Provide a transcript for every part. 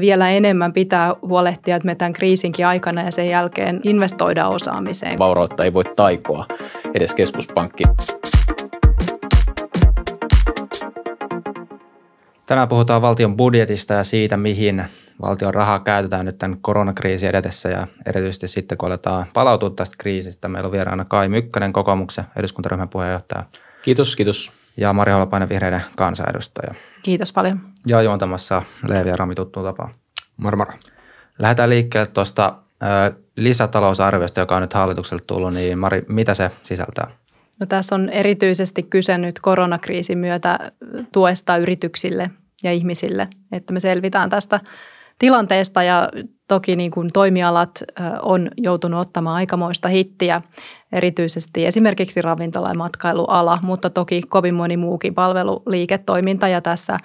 vielä enemmän pitää huolehtia, että me tämän kriisinkin aikana ja sen jälkeen investoidaan osaamiseen. Vaurautta ei voi taikoa, edes keskuspankki. Tänään puhutaan valtion budjetista ja siitä, mihin valtion rahaa käytetään nyt tämän koronakriisin edetessä ja erityisesti sitten, kun aletaan palautua tästä kriisistä. Meillä on vieraana Kai Mykkänen, kokoomuksen eduskuntaryhmän puheenjohtaja. Kiitos, kiitos ja Mari Holopainen vihreiden kansanedustaja. Kiitos paljon. Ja juontamassa Leevi ja Rami tuttuun tapaan. Moro, moro. Lähdetään liikkeelle tuosta lisätalousarviosta, joka on nyt hallitukselle tullut, niin Mari, mitä se sisältää? No, tässä on erityisesti kyse nyt koronakriisin myötä tuesta yrityksille ja ihmisille, että me selvitään tästä tilanteesta ja Toki niin kuin toimialat on joutunut ottamaan aikamoista hittiä, erityisesti esimerkiksi ravintola- ja matkailuala, mutta toki kovin moni muukin palveluliiketoiminta ja tässä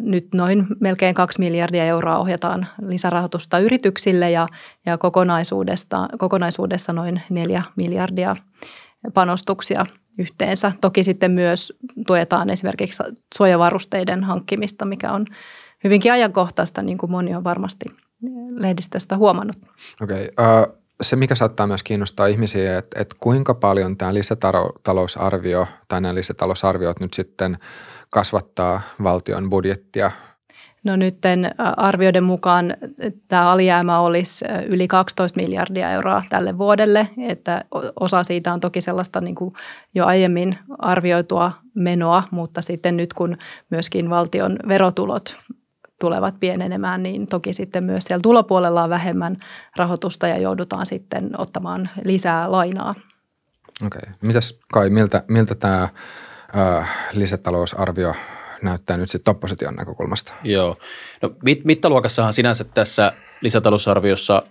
nyt noin melkein 2 miljardia euroa ohjataan lisärahoitusta yrityksille ja, ja kokonaisuudesta, kokonaisuudessa noin 4 miljardia panostuksia yhteensä. Toki sitten myös tuetaan esimerkiksi suojavarusteiden hankkimista, mikä on hyvinkin ajankohtaista, niin kuin moni on varmasti – lehdistöstä huomannut. Okei. Okay. Uh äh, se, mikä saattaa myös kiinnostaa ihmisiä, että, että kuinka paljon tämä lisätalousarvio tai nämä lisätalousarviot nyt sitten kasvattaa valtion budjettia? No nyt äh, arvioiden mukaan tämä alijäämä olisi äh, yli 12 miljardia euroa tälle vuodelle, että osa siitä on toki sellaista niin kuin jo aiemmin arvioitua menoa, mutta sitten nyt kun myöskin valtion verotulot tulevat pienenemään, niin toki sitten myös siellä tulopuolella on vähemmän rahoitusta ja joudutaan sitten ottamaan lisää lainaa. Okei. Okay. Mitäs Kai, miltä, miltä tämä ö, lisätalousarvio näyttää nyt sitten opposition näkökulmasta? Joo. No mit- mittaluokassahan sinänsä tässä lisätalousarviossa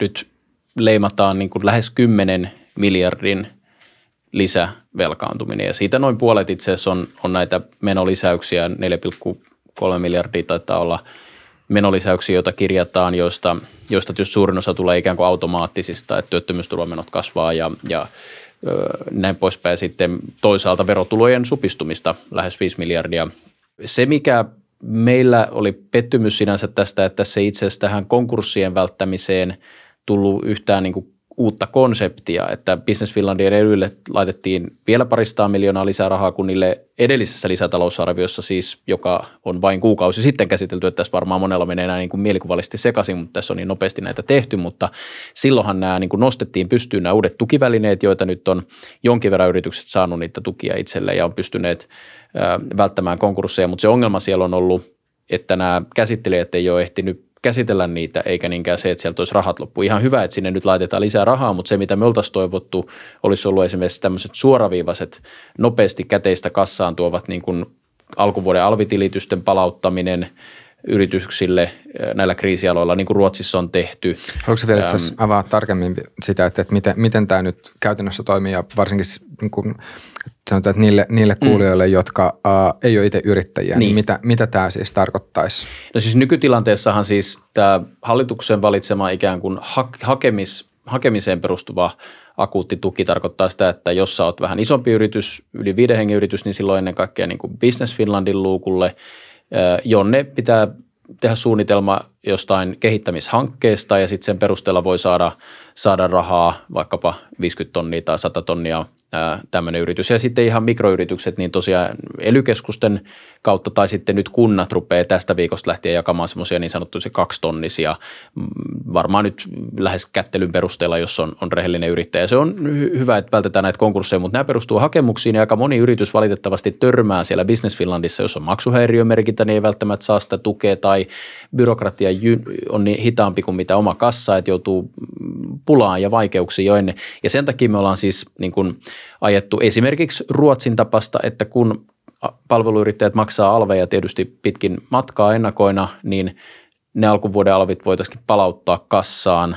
nyt leimataan niin kuin lähes 10 miljardin lisävelkaantuminen ja siitä noin puolet itse asiassa on, on näitä menolisäyksiä kolme miljardia taitaa olla menolisäyksiä, joita kirjataan, joista, joista tietysti suurin osa tulee ikään kuin automaattisista, että työttömyysturvamenot kasvaa ja, ja näin poispäin. Sitten toisaalta verotulojen supistumista lähes 5 miljardia. Se, mikä meillä oli pettymys sinänsä tästä, että se itse asiassa tähän konkurssien välttämiseen tullut yhtään niin kuin uutta konseptia, että Business Finlandin edelle laitettiin vielä paristaa miljoonaa lisää rahaa kuin niille edellisessä lisätalousarviossa siis, joka on vain kuukausi sitten käsitelty, että tässä varmaan monella menee enää niin kuin mielikuvallisesti sekaisin, mutta tässä on niin nopeasti näitä tehty, mutta silloinhan nämä niin kuin nostettiin pystyyn nämä uudet tukivälineet, joita nyt on jonkin verran yritykset saanut niitä tukia itselleen ja on pystyneet välttämään konkursseja, mutta se ongelma siellä on ollut, että nämä käsittelijät ei ole ehtinyt käsitellä niitä, eikä niinkään se, että sieltä olisi rahat loppu. Ihan hyvä, että sinne nyt laitetaan lisää rahaa, mutta se, mitä me oltaisiin toivottu, olisi ollut esimerkiksi tämmöiset suoraviivaiset, nopeasti käteistä kassaan tuovat niin kuin alkuvuoden alvitilitysten palauttaminen, yrityksille äh, näillä kriisialoilla, niin kuin Ruotsissa on tehty. Haluatko vielä itse ähm, avaa tarkemmin sitä, että, että miten, miten tämä nyt käytännössä toimii ja varsinkin niin kuin sanotaan, että niille, niille mm. kuulijoille, mm. jotka äh, ei ole itse yrittäjiä, niin, niin mitä, mitä siis tarkoittaisi? No siis nykytilanteessahan siis tämä hallituksen valitsema ikään kuin ha- hakemis, hakemiseen perustuva akuutti tuki tarkoittaa sitä, että jos sä oot vähän isompi yritys, yli viiden hengen yritys, niin silloin ennen kaikkea niin kuin Business Finlandin luukulle, jonne pitää tehdä suunnitelma jostain kehittämishankkeesta ja sitten sen perusteella voi saada – saada rahaa, vaikkapa 50 tonnia tai 100 tonnia tämmöinen yritys. Ja sitten ihan mikroyritykset, niin tosiaan ely kautta tai sitten nyt kunnat rupeaa tästä viikosta lähtien jakamaan semmoisia niin sanottuja se tonnisia mm, varmaan nyt lähes kättelyn perusteella, jos on, on rehellinen yrittäjä. Se on hy- hyvä, että vältetään näitä konkursseja, mutta nämä perustuu hakemuksiin ja aika moni yritys valitettavasti törmää siellä Business Finlandissa, jos on maksuhäiriömerkintä, niin ei välttämättä saa sitä tukea tai byrokratia on niin hitaampi kuin mitä oma kassa, että joutuu pulaan ja vaikeuksiin jo ennen. Ja sen takia me ollaan siis niin kuin ajettu esimerkiksi Ruotsin tapasta, että kun palveluyrittäjät maksaa alveja tietysti pitkin matkaa ennakoina, niin ne alkuvuoden alvit voitaisiin palauttaa kassaan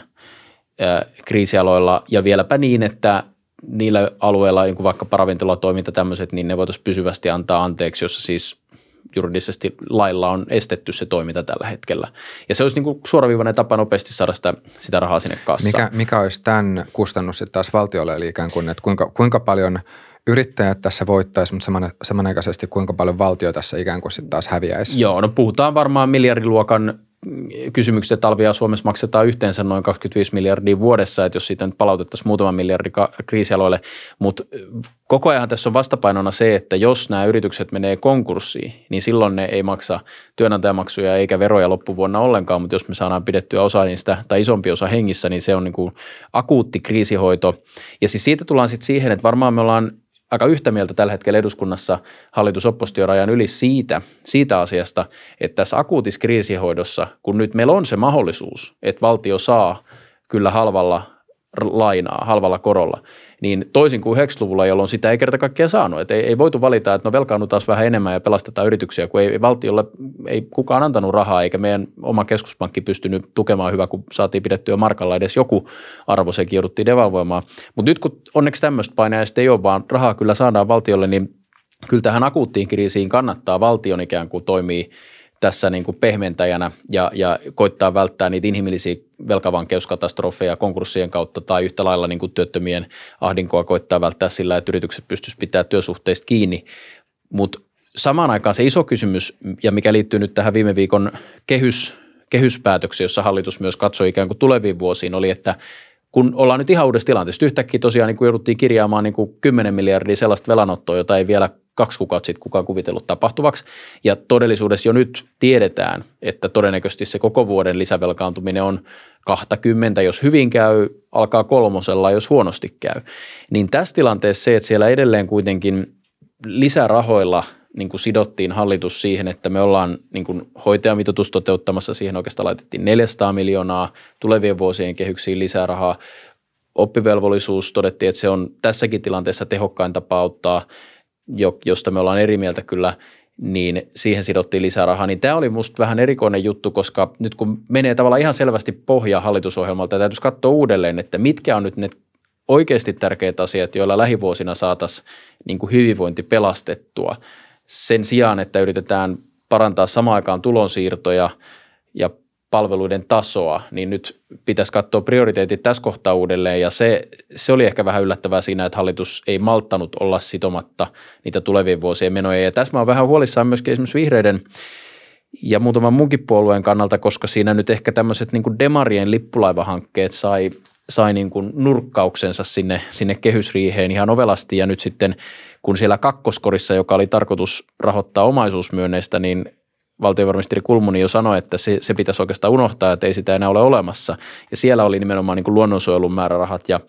kriisialoilla ja vieläpä niin, että niillä alueilla, niin vaikka paravintolatoiminta tämmöiset, niin ne voitaisiin pysyvästi antaa anteeksi, jossa siis juridisesti lailla on estetty se toiminta tällä hetkellä. Ja se olisi niin kuin suoraviivainen tapa nopeasti saada sitä, sitä rahaa sinne kassaan. Mikä, mikä olisi tämän kustannus sitten taas valtiolle, eli ikään kuin, että kuinka, kuinka paljon yrittäjät tässä voittaisi, mutta saman, samanaikaisesti kuinka paljon valtio tässä ikään kuin sitten taas häviäisi? Joo, no puhutaan varmaan miljardiluokan kysymykset, että alvia Suomessa maksetaan yhteensä noin 25 miljardia vuodessa, että jos siitä nyt palautettaisiin muutama miljardi kriisialoille, mutta koko ajan tässä on vastapainona se, että jos nämä yritykset menee konkurssiin, niin silloin ne ei maksa työnantajamaksuja eikä veroja loppuvuonna ollenkaan, mutta jos me saadaan pidettyä osa niistä tai isompi osa hengissä, niin se on niin kuin akuutti kriisihoito. Ja siis siitä tullaan sitten siihen, että varmaan me ollaan aika yhtä mieltä tällä hetkellä eduskunnassa hallitusoppostiorajan yli siitä, siitä asiasta, että tässä akuutissa kriisihoidossa, kun nyt meillä on se mahdollisuus, että valtio saa kyllä halvalla lainaa halvalla korolla, niin toisin kuin 90-luvulla, jolloin sitä ei kerta kaikkea saanut. Et ei, ei voitu valita, että no velkaannutaan vähän enemmän ja pelastetaan yrityksiä, kun ei valtiolle ei kukaan antanut rahaa, eikä meidän oma keskuspankki pystynyt tukemaan hyvä, kun saatiin pidettyä markalla edes joku arvo, sekin jouduttiin devalvoimaan. Mutta nyt kun onneksi tämmöistä painaa ei ole, vaan rahaa kyllä saadaan valtiolle, niin kyllä tähän akuuttiin kriisiin kannattaa valtion ikään kuin toimii tässä niin kuin pehmentäjänä ja, ja koittaa välttää niitä inhimillisiä velkavankeuskatastrofeja konkurssien kautta tai yhtä lailla niin kuin työttömien ahdinkoa koittaa välttää sillä, että yritykset pystyisivät pitämään työsuhteista kiinni. Mutta samaan aikaan se iso kysymys, ja mikä liittyy nyt tähän viime viikon kehys, kehyspäätöksiin, jossa hallitus myös katsoi ikään kuin tuleviin vuosiin, oli, että kun ollaan nyt ihan uudessa tilanteessa. Yhtäkkiä tosiaan niin kuin jouduttiin kirjaamaan niin kuin 10 miljardia sellaista velanottoa, jota ei vielä kaksi kuukautta sitten kukaan kuvitellut tapahtuvaksi. Ja todellisuudessa jo nyt tiedetään, että todennäköisesti se koko vuoden lisävelkaantuminen on 20, jos hyvin käy, alkaa kolmosella, jos huonosti käy. Niin tässä tilanteessa se, että siellä edelleen kuitenkin lisärahoilla niin kuin sidottiin hallitus siihen, että me ollaan niin kuin hoitajamitoitus toteuttamassa, siihen oikeastaan laitettiin 400 miljoonaa, tulevien vuosien kehyksiin lisää rahaa. Oppivelvollisuus todettiin, että se on tässäkin tilanteessa tehokkain tapa auttaa josta me ollaan eri mieltä kyllä, niin siihen sidottiin lisää rahaa. Niin tämä oli minusta vähän erikoinen juttu, koska nyt kun menee tavallaan ihan selvästi pohja hallitusohjelmalta, täytyisi katsoa uudelleen, että mitkä on nyt ne oikeasti tärkeät asiat, joilla lähivuosina saataisiin niin hyvinvointi pelastettua. Sen sijaan, että yritetään parantaa samaan aikaan tulonsiirtoja ja palveluiden tasoa, niin nyt pitäisi katsoa prioriteetit tässä kohtaa uudelleen ja se, se oli ehkä vähän yllättävää siinä, että hallitus ei malttanut olla sitomatta niitä tulevien vuosien menoja ja tässä mä oon vähän huolissaan myöskin esimerkiksi vihreiden ja muutaman munkin puolueen kannalta, koska siinä nyt ehkä tämmöiset niin demarien lippulaivahankkeet sai, sai niin kuin nurkkauksensa sinne, sinne kehysriiheen ihan ovelasti ja nyt sitten kun siellä kakkoskorissa, joka oli tarkoitus rahoittaa omaisuusmyönneistä, niin valtiovarainministeri Kulmuni jo sanoi, että se, se pitäisi oikeastaan unohtaa, että ei sitä enää ole olemassa. Ja siellä oli nimenomaan niin kuin luonnonsuojelun määrärahat ja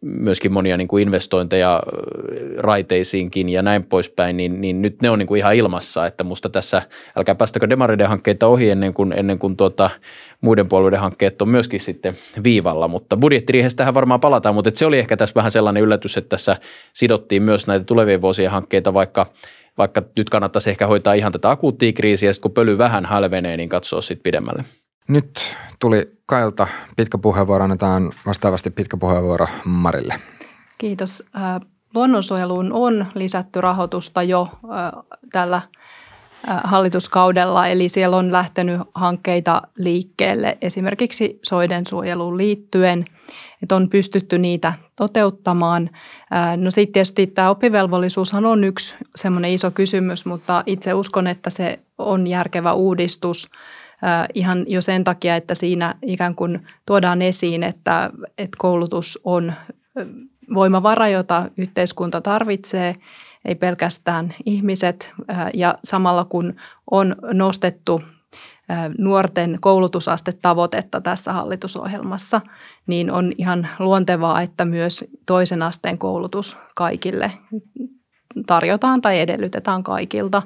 myöskin monia niin kuin investointeja äh, raiteisiinkin ja näin poispäin, niin, niin nyt ne on niin kuin ihan ilmassa, että musta tässä, älkää päästäkö demariden hankkeita ohi ennen kuin, ennen kuin tuota, muiden puolueiden hankkeet on myöskin sitten viivalla, mutta tähän varmaan palataan, mutta se oli ehkä tässä vähän sellainen yllätys, että tässä sidottiin myös näitä tulevien vuosien hankkeita, vaikka vaikka nyt kannattaisi ehkä hoitaa ihan tätä akuuttia kriisiä, kun pöly vähän halvenee, niin katsoa sitten pidemmälle. Nyt tuli Kailta pitkä puheenvuoro, annetaan vastaavasti pitkä puheenvuoro Marille. Kiitos. Äh, luonnonsuojeluun on lisätty rahoitusta jo äh, tällä äh, hallituskaudella, eli siellä on lähtenyt hankkeita liikkeelle esimerkiksi soiden suojeluun liittyen – että on pystytty niitä toteuttamaan. No sitten tietysti tämä oppivelvollisuushan on yksi semmoinen iso kysymys, mutta itse uskon, että se on järkevä uudistus ihan jo sen takia, että siinä ikään kuin tuodaan esiin, että, että koulutus on voimavara, jota yhteiskunta tarvitsee, ei pelkästään ihmiset. Ja samalla kun on nostettu nuorten koulutusastetavoitetta tässä hallitusohjelmassa, niin on ihan luontevaa, että myös toisen asteen koulutus kaikille tarjotaan tai edellytetään kaikilta,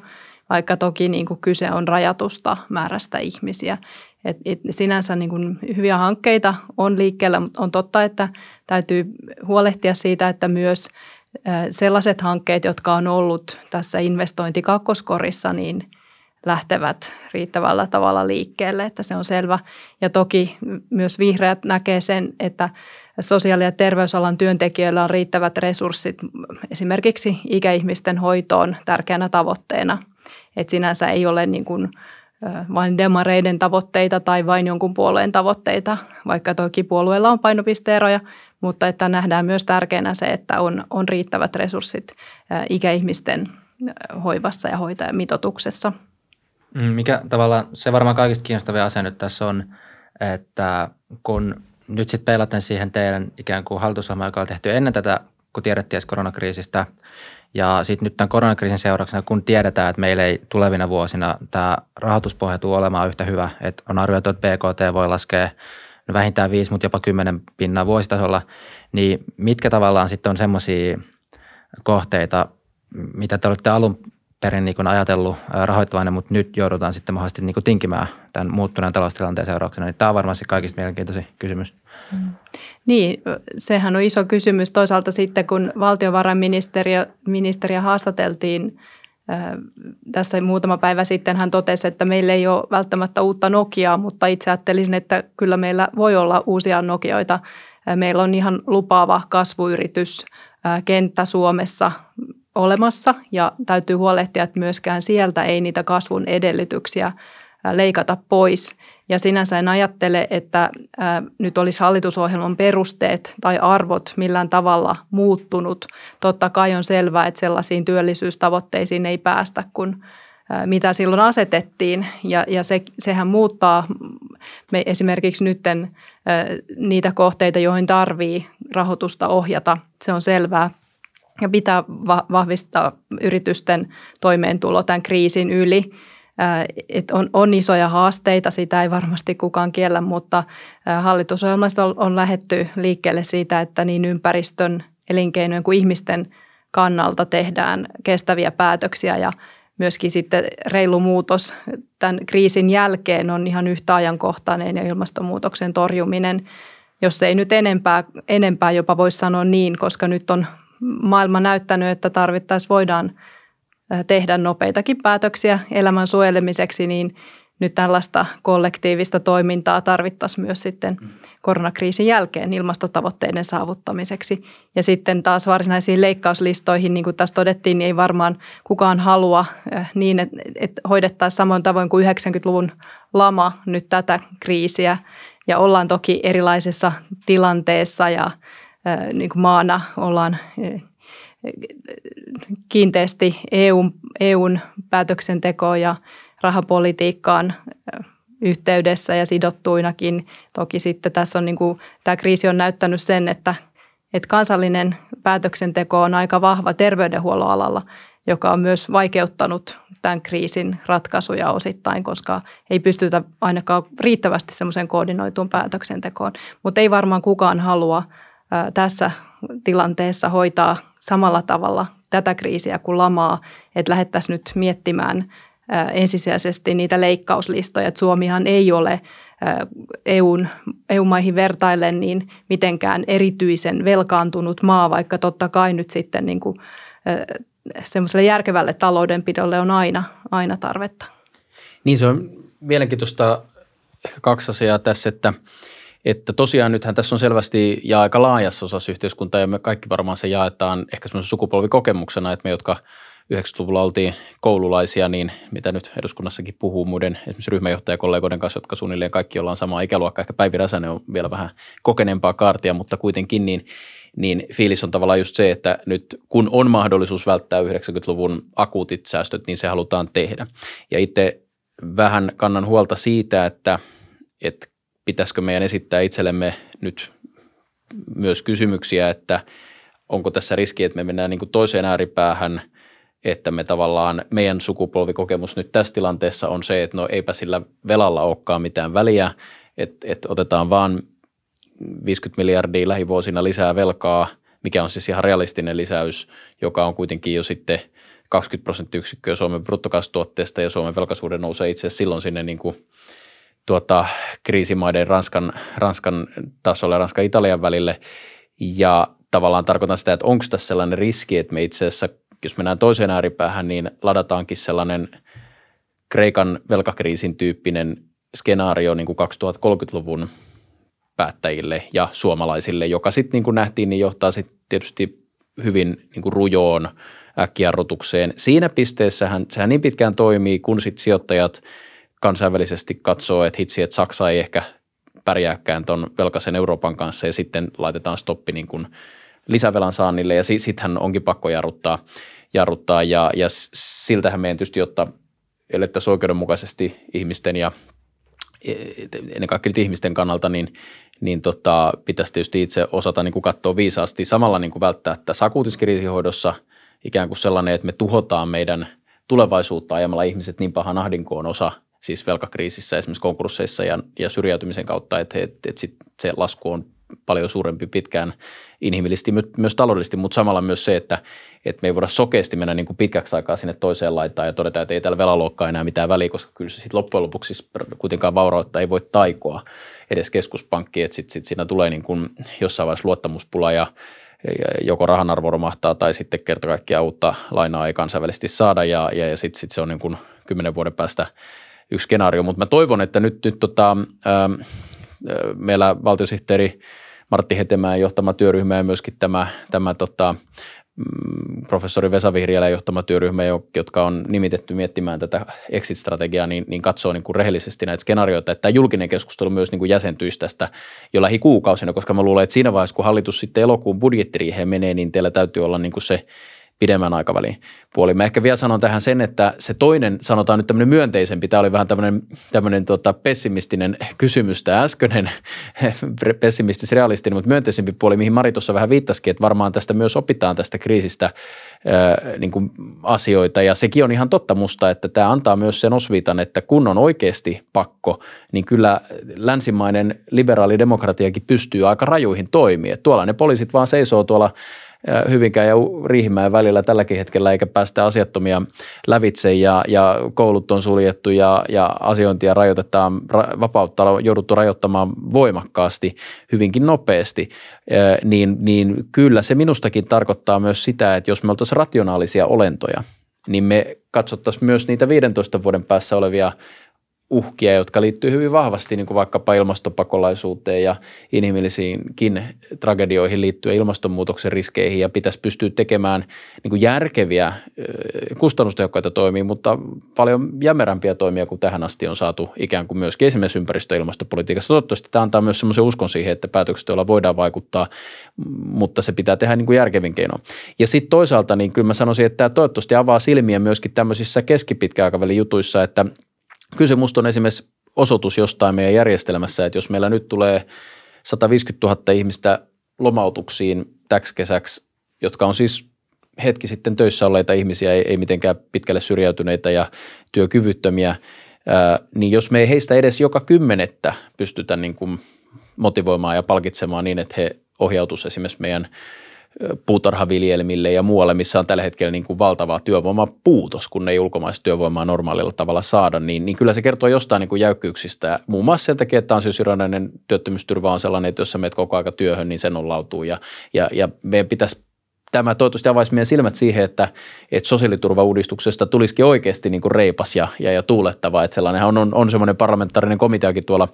vaikka toki niin kuin kyse on rajatusta määrästä ihmisiä. Et, et sinänsä niin kuin hyviä hankkeita on liikkeellä, mutta on totta, että täytyy huolehtia siitä, että myös sellaiset hankkeet, jotka on ollut tässä investointi kakkoskorissa, niin – lähtevät riittävällä tavalla liikkeelle, että se on selvä. Ja toki myös vihreät näkee sen, että sosiaali- ja terveysalan työntekijöillä on riittävät resurssit esimerkiksi ikäihmisten hoitoon tärkeänä tavoitteena. Että sinänsä ei ole niin kuin vain demareiden tavoitteita tai vain jonkun puolueen tavoitteita, vaikka toki puolueella on painopisteeroja, mutta että nähdään myös tärkeänä se, että on, on riittävät resurssit ikäihmisten hoivassa ja hoitajamitoituksessa. Mm, mikä tavallaan, se varmaan kaikista kiinnostavia asia nyt tässä on, että kun nyt sitten peilaten siihen teidän ikään kuin hallitusohjelma, joka on tehty ennen tätä, kun tiedettiin koronakriisistä, ja sitten nyt tämän koronakriisin seurauksena, kun tiedetään, että meillä ei tulevina vuosina tämä rahoituspohja tule olemaan yhtä hyvä, että on arvioitu, että BKT voi laskea vähintään viisi, mutta jopa kymmenen pinnaa vuositasolla, niin mitkä tavallaan sitten on semmoisia kohteita, mitä te olette alun perin niin ajatellut rahoittavainen, mutta nyt joudutaan sitten mahdollisesti niin tinkimään tämän muuttuneen taloustilanteen seurauksena. Niin tämä on varmasti kaikista mielenkiintoisin kysymys. Mm. Niin, sehän on iso kysymys. Toisaalta sitten, kun valtiovarainministeriä haastateltiin tässä muutama päivä sitten hän totesi, että meillä ei ole välttämättä uutta Nokiaa, mutta itse ajattelisin, että kyllä meillä voi olla uusia Nokioita. Meillä on ihan lupaava kasvuyrityskenttä Suomessa olemassa ja täytyy huolehtia, että myöskään sieltä ei niitä kasvun edellytyksiä leikata pois. Ja sinänsä en ajattele, että nyt olisi hallitusohjelman perusteet tai arvot millään tavalla muuttunut. Totta kai on selvää, että sellaisiin työllisyystavoitteisiin ei päästä, kun mitä silloin asetettiin. Ja, ja se, sehän muuttaa me esimerkiksi nytten niitä kohteita, joihin tarvii rahoitusta ohjata. Se on selvää ja pitää va- vahvistaa yritysten toimeentulo tämän kriisin yli. Äh, et on, on isoja haasteita, sitä ei varmasti kukaan kiellä, mutta äh, hallitusohjelmasta on, on lähetty liikkeelle siitä, että niin ympäristön, elinkeinojen kuin ihmisten kannalta tehdään kestäviä päätöksiä ja myöskin sitten reilu muutos tämän kriisin jälkeen on ihan yhtä ajankohtainen ja ilmastonmuutoksen torjuminen, jos ei nyt enempää, enempää jopa voisi sanoa niin, koska nyt on maailma näyttänyt, että tarvittaisiin voidaan tehdä nopeitakin päätöksiä elämän suojelemiseksi, niin nyt tällaista kollektiivista toimintaa tarvittaisiin myös sitten mm. koronakriisin jälkeen ilmastotavoitteiden saavuttamiseksi. Ja sitten taas varsinaisiin leikkauslistoihin, niin kuin tässä todettiin, niin ei varmaan kukaan halua niin, että hoidettaisiin samoin tavoin kuin 90-luvun lama nyt tätä kriisiä. Ja ollaan toki erilaisessa tilanteessa ja niin kuin maana ollaan kiinteästi EUn, EUn päätöksentekoon ja rahapolitiikkaan yhteydessä ja sidottuinakin. Toki sitten tässä on niin kuin, tämä kriisi on näyttänyt sen, että, että kansallinen päätöksenteko on aika vahva terveydenhuollon alalla, joka on myös vaikeuttanut tämän kriisin ratkaisuja osittain, koska ei pystytä ainakaan riittävästi semmoiseen koordinoituun päätöksentekoon. Mutta ei varmaan kukaan halua tässä tilanteessa hoitaa samalla tavalla tätä kriisiä kuin lamaa, että lähdettäisiin nyt miettimään ensisijaisesti niitä leikkauslistoja. Että Suomihan ei ole EUn, EU-maihin vertaillen niin mitenkään erityisen velkaantunut maa, vaikka totta kai nyt sitten niin kuin, semmoiselle järkevälle taloudenpidolle on aina, aina tarvetta. Niin se on mielenkiintoista kaksi asiaa tässä, että että tosiaan nythän tässä on selvästi ja aika laajassa osassa yhteiskuntaa ja me kaikki varmaan se jaetaan ehkä semmoisen sukupolvikokemuksena, että me, jotka 90-luvulla oltiin koululaisia, niin mitä nyt eduskunnassakin puhuu muiden esimerkiksi ryhmäjohtajakollegoiden kanssa, jotka suunnilleen kaikki ollaan samaa ikäluokkaa. Ehkä Päivi Räsänen on vielä vähän kokeneempaa kaartia, mutta kuitenkin niin, niin fiilis on tavallaan just se, että nyt kun on mahdollisuus välttää 90-luvun akuutit säästöt, niin se halutaan tehdä. Ja itse vähän kannan huolta siitä, että, että pitäisikö meidän esittää itsellemme nyt myös kysymyksiä, että onko tässä riski, että me mennään niin kuin toiseen ääripäähän, että me tavallaan, meidän sukupolvikokemus nyt tässä tilanteessa on se, että no eipä sillä velalla olekaan mitään väliä, että, että otetaan vaan 50 miljardia lähivuosina lisää velkaa, mikä on siis ihan realistinen lisäys, joka on kuitenkin jo sitten 20 prosenttiyksikköä Suomen bruttokansantuotteesta ja Suomen velkasuhde nousee itse asiassa silloin sinne niin kuin – tuota, kriisimaiden Ranskan, Ranskan tasolle ja Ranska-Italian välille. Ja tavallaan tarkoitan sitä, että onko tässä sellainen riski, että me itse asiassa, jos mennään toiseen ääripäähän, niin ladataankin sellainen Kreikan velkakriisin tyyppinen skenaario niin kuin 2030-luvun päättäjille ja suomalaisille, joka sitten niin kuin nähtiin, niin johtaa sitten tietysti hyvin niin kuin rujoon äkkiarrotukseen. Siinä pisteessähän sehän niin pitkään toimii, kun sitten sijoittajat – kansainvälisesti katsoo, että hitsi, että Saksa ei ehkä pärjääkään tuon velkaisen Euroopan kanssa ja sitten laitetaan stoppi niin kuin lisävelan saannille ja sittenhän onkin pakko jarruttaa, jarruttaa ja, ja siltähän meidän tietysti, jotta elettäisiin oikeudenmukaisesti ihmisten ja e-, ennen kaikkea nyt ihmisten kannalta, niin, niin tota, pitäisi tietysti itse osata niin kuin katsoa viisaasti. Samalla niin kuin välttää tässä akuutiskriisihoidossa ikään kuin sellainen, että me tuhotaan meidän tulevaisuutta ajamalla ihmiset niin pahan ahdinkoon osa – siis velkakriisissä, esimerkiksi konkursseissa ja, ja syrjäytymisen kautta, että, että, että sit se lasku on paljon suurempi pitkään inhimillisesti, myös taloudellisesti, mutta samalla myös se, että, että me ei voida sokeasti mennä niin kuin pitkäksi aikaa sinne toiseen laitaan ja todeta, että ei tällä velaluokkaa enää mitään väliä, koska kyllä se sitten loppujen lopuksi kuitenkaan vaurautta ei voi taikoa edes keskuspankki, että sitten sit siinä tulee niin kuin jossain vaiheessa luottamuspula ja joko rahan arvo romahtaa tai sitten kerta kaikkiaan uutta lainaa ei kansainvälisesti saada ja, ja, ja sitten sit se on niin kuin kymmenen vuoden päästä – yksi skenaario, mutta mä toivon, että nyt, nyt tota, ää, ähm, äh, meillä valtiosihteeri Martti Hetemään johtama työryhmä ja myöskin tämä, tämä tota, mm, professori Vesa Vihriälä johtama työryhmä, jotka on nimitetty miettimään tätä exit-strategiaa, niin, niin katsoo niin kuin rehellisesti näitä skenaarioita, että tämä julkinen keskustelu myös niin kuin jäsentyisi tästä jo lähikuukausina, koska mä luulen, että siinä vaiheessa, kun hallitus sitten elokuun budjettiriiheen menee, niin teillä täytyy olla niin kuin se – pidemmän aikavälin puoli. Mä ehkä vielä sanon tähän sen, että se toinen, sanotaan nyt tämmöinen myönteisempi, tämä oli vähän tämmöinen, tämmöinen tota pessimistinen kysymys, tämä äskeinen pessimistis realistinen, mutta myönteisempi puoli, mihin Mari tuossa vähän viittasikin, että varmaan tästä myös opitaan tästä kriisistä ää, niin kuin asioita ja sekin on ihan totta musta, että tämä antaa myös sen osviitan, että kun on oikeasti pakko, niin kyllä länsimainen liberaalidemokratiakin pystyy aika rajuihin toimiin. tuolla ne poliisit vaan seisoo tuolla Hyvinkään ja Riihimäen välillä tälläkin hetkellä eikä päästä asiattomia lävitse ja, ja koulut on suljettu ja, ja asiointia rajoitetaan, ra, vapautta on jouduttu rajoittamaan voimakkaasti, hyvinkin nopeasti, niin, niin kyllä se minustakin tarkoittaa myös sitä, että jos me oltaisiin rationaalisia olentoja, niin me katsottaisiin myös niitä 15 vuoden päässä olevia uhkia, jotka liittyy hyvin vahvasti niin kuin vaikkapa ilmastopakolaisuuteen ja inhimillisiinkin tragedioihin liittyen ilmastonmuutoksen riskeihin ja pitäisi pystyä tekemään niin kuin järkeviä kustannustehokkaita toimia, mutta paljon jämerämpiä toimia kuin tähän asti on saatu ikään kuin myöskin esimerkiksi ympäristö- ja ilmastopolitiikassa. Toivottavasti tämä antaa myös semmoisen uskon siihen, että päätökset, joilla voidaan vaikuttaa, mutta se pitää tehdä niin kuin järkevin keino. Ja sitten toisaalta niin kyllä mä sanoisin, että tämä toivottavasti avaa silmiä myöskin tämmöisissä keskipitkäaikavälin jutuissa, että – kyse musta on esimerkiksi osoitus jostain meidän järjestelmässä, että jos meillä nyt tulee 150 000 ihmistä lomautuksiin täksi kesäksi, jotka on siis hetki sitten töissä olleita ihmisiä, ei, ei mitenkään pitkälle syrjäytyneitä ja työkyvyttömiä, ää, niin jos me ei heistä edes joka kymmenettä pystytä niin kuin motivoimaan ja palkitsemaan niin, että he ohjautuisivat esimerkiksi meidän – puutarhaviljelmille ja muualle, missä on tällä hetkellä niin kuin työvoimaa työvoimapuutos, kun ei ulkomaista työvoimaa normaalilla tavalla saada, niin, niin kyllä se kertoo jostain niin kuin jäykkyyksistä. Muun muassa sen takia, että ansiosidonnainen työttömyysturva on sellainen, että jos sä koko aika työhön, niin sen on lautuu ja, ja, ja meidän pitäisi tämä toivottavasti avaisi meidän silmät siihen, että, että sosiaaliturvauudistuksesta tulisikin oikeasti niin kuin reipas ja, ja, ja tuulettava. Että sellainenhan on, on, on semmoinen parlamentaarinen komiteakin tuolla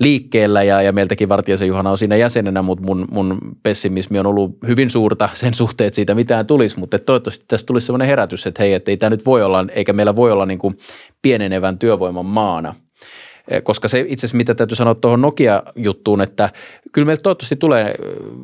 liikkeellä ja, ja meiltäkin vartijaisen Juhana on siinä jäsenenä, mutta mun, mun pessimismi on ollut hyvin suurta sen suhteen, että siitä mitään tulisi. Mutta toivottavasti tässä tulisi semmoinen herätys, että hei, että ei tämä nyt voi olla, eikä meillä voi olla niin kuin pienenevän työvoiman maana – Eh, koska se itse asiassa, mitä täytyy sanoa tuohon Nokia-juttuun, että kyllä meillä toivottavasti tulee eh,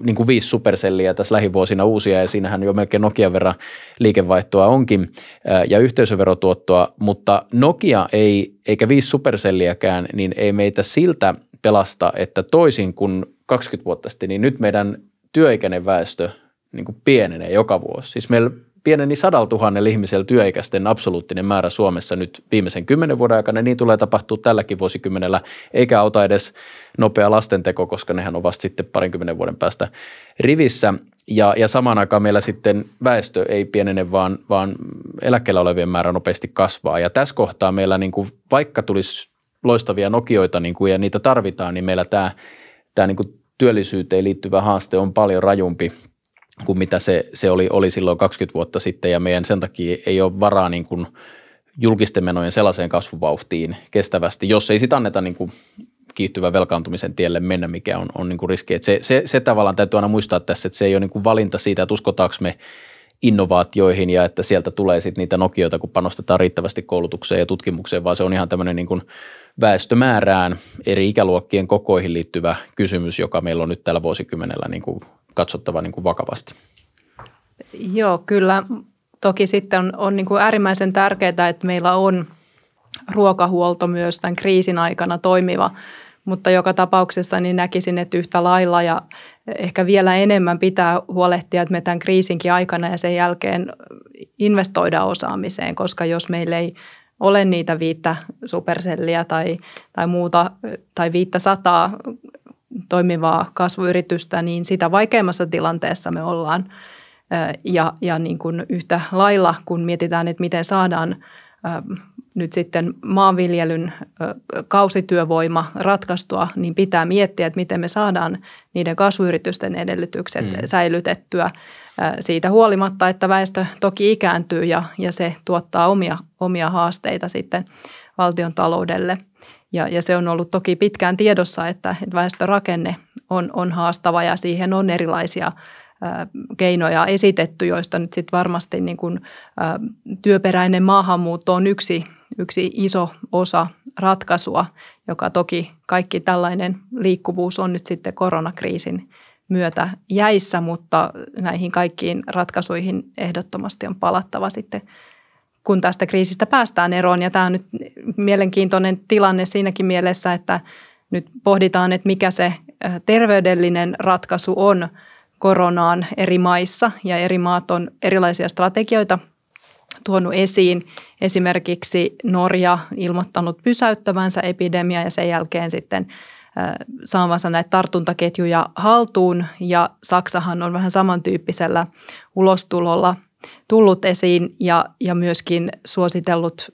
niin kuin viisi superselliä tässä lähivuosina uusia ja siinähän jo melkein Nokian verran liikevaihtoa onkin eh, ja yhteisöverotuottoa, mutta Nokia ei, eikä viisi superselliäkään, niin ei meitä siltä pelasta, että toisin kuin 20 vuotta sitten, niin nyt meidän työikäinen väestö niin kuin pienenee joka vuosi. Siis meillä pieneni sadaltuhannen ihmisellä työikäisten absoluuttinen määrä Suomessa nyt viimeisen kymmenen vuoden aikana, niin tulee tapahtua tälläkin vuosikymmenellä, eikä auta edes nopea lastenteko, koska nehän on vasta sitten parinkymmenen vuoden päästä rivissä. Ja, ja samaan aikaan meillä sitten väestö ei pienene, vaan, vaan eläkkeellä olevien määrä nopeasti kasvaa. Ja tässä kohtaa meillä, niin kuin, vaikka tulisi loistavia nokioita niin kuin, ja niitä tarvitaan, niin meillä tämä, tämä niin kuin työllisyyteen liittyvä haaste on paljon rajumpi – kuin mitä se, se oli, oli silloin 20 vuotta sitten ja meidän sen takia ei ole varaa niin kuin julkisten menojen sellaiseen kasvuvauhtiin kestävästi, jos ei sitä anneta niin kuin kiihtyvän velkaantumisen tielle mennä, mikä on, on niin kuin riski. se, se, se tavallaan täytyy aina muistaa tässä, että se ei ole niin kuin valinta siitä, että uskotaanko me – innovaatioihin ja että sieltä tulee sitten niitä Nokioita, kun panostetaan riittävästi koulutukseen ja tutkimukseen, vaan se on ihan tämmöinen niin kuin väestömäärään eri ikäluokkien kokoihin liittyvä kysymys, joka meillä on nyt tällä vuosikymmenellä niin kuin katsottava niin kuin vakavasti. Joo, kyllä. Toki sitten on, on niin kuin äärimmäisen tärkeää, että meillä on ruokahuolto myös tämän kriisin aikana toimiva mutta joka tapauksessa niin näkisin, että yhtä lailla ja ehkä vielä enemmän pitää huolehtia, että me tämän kriisinkin aikana ja sen jälkeen investoida osaamiseen, koska jos meillä ei ole niitä viittä superselliä tai, tai muuta tai viittä sataa toimivaa kasvuyritystä, niin sitä vaikeimmassa tilanteessa me ollaan. Ja, ja niin kuin yhtä lailla, kun mietitään, että miten saadaan nyt sitten maanviljelyn kausityövoima ratkaistua, niin pitää miettiä, että miten me saadaan niiden kasvuyritysten edellytykset mm. säilytettyä siitä huolimatta, että väestö toki ikääntyy ja, ja se tuottaa omia, omia haasteita sitten valtion taloudelle. Ja, ja se on ollut toki pitkään tiedossa, että, väestörakenne on, on haastava ja siihen on erilaisia keinoja esitetty, joista nyt sitten varmasti niin kun työperäinen maahanmuutto on yksi yksi iso osa ratkaisua, joka toki kaikki tällainen liikkuvuus on nyt sitten koronakriisin myötä jäissä, mutta näihin kaikkiin ratkaisuihin ehdottomasti on palattava sitten kun tästä kriisistä päästään eroon. Ja tämä on nyt mielenkiintoinen tilanne siinäkin mielessä, että nyt pohditaan, että mikä se terveydellinen ratkaisu on koronaan eri maissa ja eri maat on erilaisia strategioita tuonut esiin. Esimerkiksi Norja ilmoittanut pysäyttävänsä epidemia ja sen jälkeen sitten saamansa näitä tartuntaketjuja haltuun ja Saksahan on vähän samantyyppisellä ulostulolla – tullut esiin ja, ja myöskin suositellut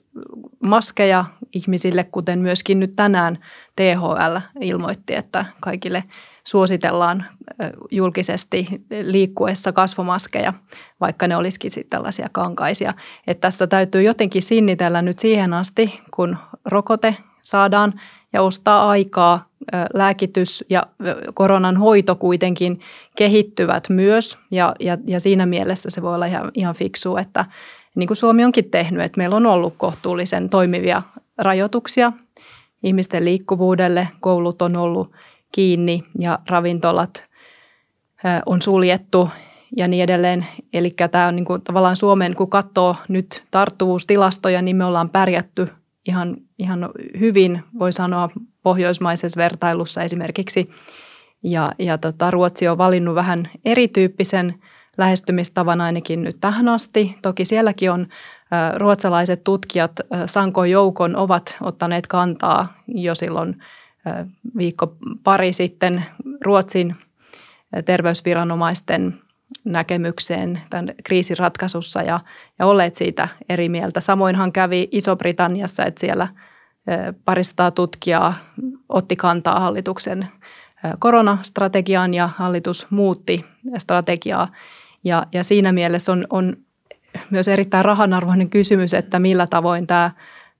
maskeja ihmisille, kuten myöskin nyt tänään THL ilmoitti, että kaikille suositellaan julkisesti liikkuessa kasvomaskeja, vaikka ne olisikin sitten tällaisia kankaisia. Että tässä täytyy jotenkin sinnitellä nyt siihen asti, kun rokote saadaan – ja ostaa aikaa. Lääkitys ja koronan hoito kuitenkin kehittyvät myös ja, ja, ja siinä mielessä se voi olla ihan, ihan fiksu, että niin kuin Suomi onkin tehnyt, että meillä on ollut kohtuullisen toimivia rajoituksia ihmisten liikkuvuudelle, koulut on ollut kiinni ja ravintolat on suljettu ja niin edelleen. Eli tämä on niin kuin tavallaan Suomen, kun katsoo nyt tarttuvuustilastoja, niin me ollaan pärjätty ihan, ihan hyvin, voi sanoa, pohjoismaisessa vertailussa esimerkiksi. Ja, ja tota, Ruotsi on valinnut vähän erityyppisen lähestymistavan ainakin nyt tähän asti. Toki sielläkin on ä, ruotsalaiset tutkijat Sanko joukon ovat ottaneet kantaa jo silloin ä, viikko pari sitten Ruotsin terveysviranomaisten näkemykseen tämän kriisin ratkaisussa ja, ja olleet siitä eri mieltä. Samoinhan kävi Iso-Britanniassa, että siellä parisataa tutkijaa otti kantaa hallituksen koronastrategiaan ja hallitus muutti strategiaa. Ja, ja siinä mielessä on, on myös erittäin rahanarvoinen kysymys, että millä tavoin tämä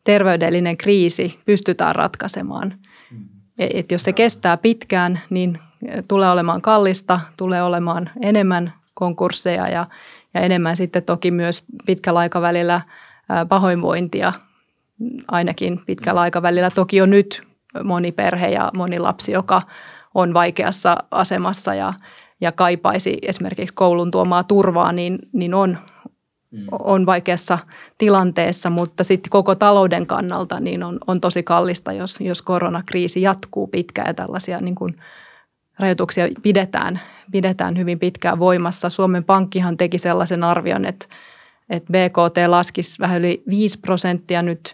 terveydellinen kriisi pystytään ratkaisemaan. Mm. E, et jos se kestää pitkään, niin tulee olemaan kallista, tulee olemaan enemmän konkursseja ja, ja enemmän sitten toki myös pitkällä aikavälillä pahoinvointia, ainakin pitkällä aikavälillä. Toki on nyt moni perhe ja moni lapsi, joka on vaikeassa asemassa ja, ja kaipaisi esimerkiksi koulun tuomaa turvaa, niin, niin on, mm. on vaikeassa tilanteessa, mutta sitten koko talouden kannalta niin on, on tosi kallista, jos, jos koronakriisi jatkuu pitkään ja tällaisia niin kuin – rajoituksia pidetään, pidetään hyvin pitkään voimassa. Suomen Pankkihan teki sellaisen arvion, että, että BKT laskisi vähän yli 5 prosenttia nyt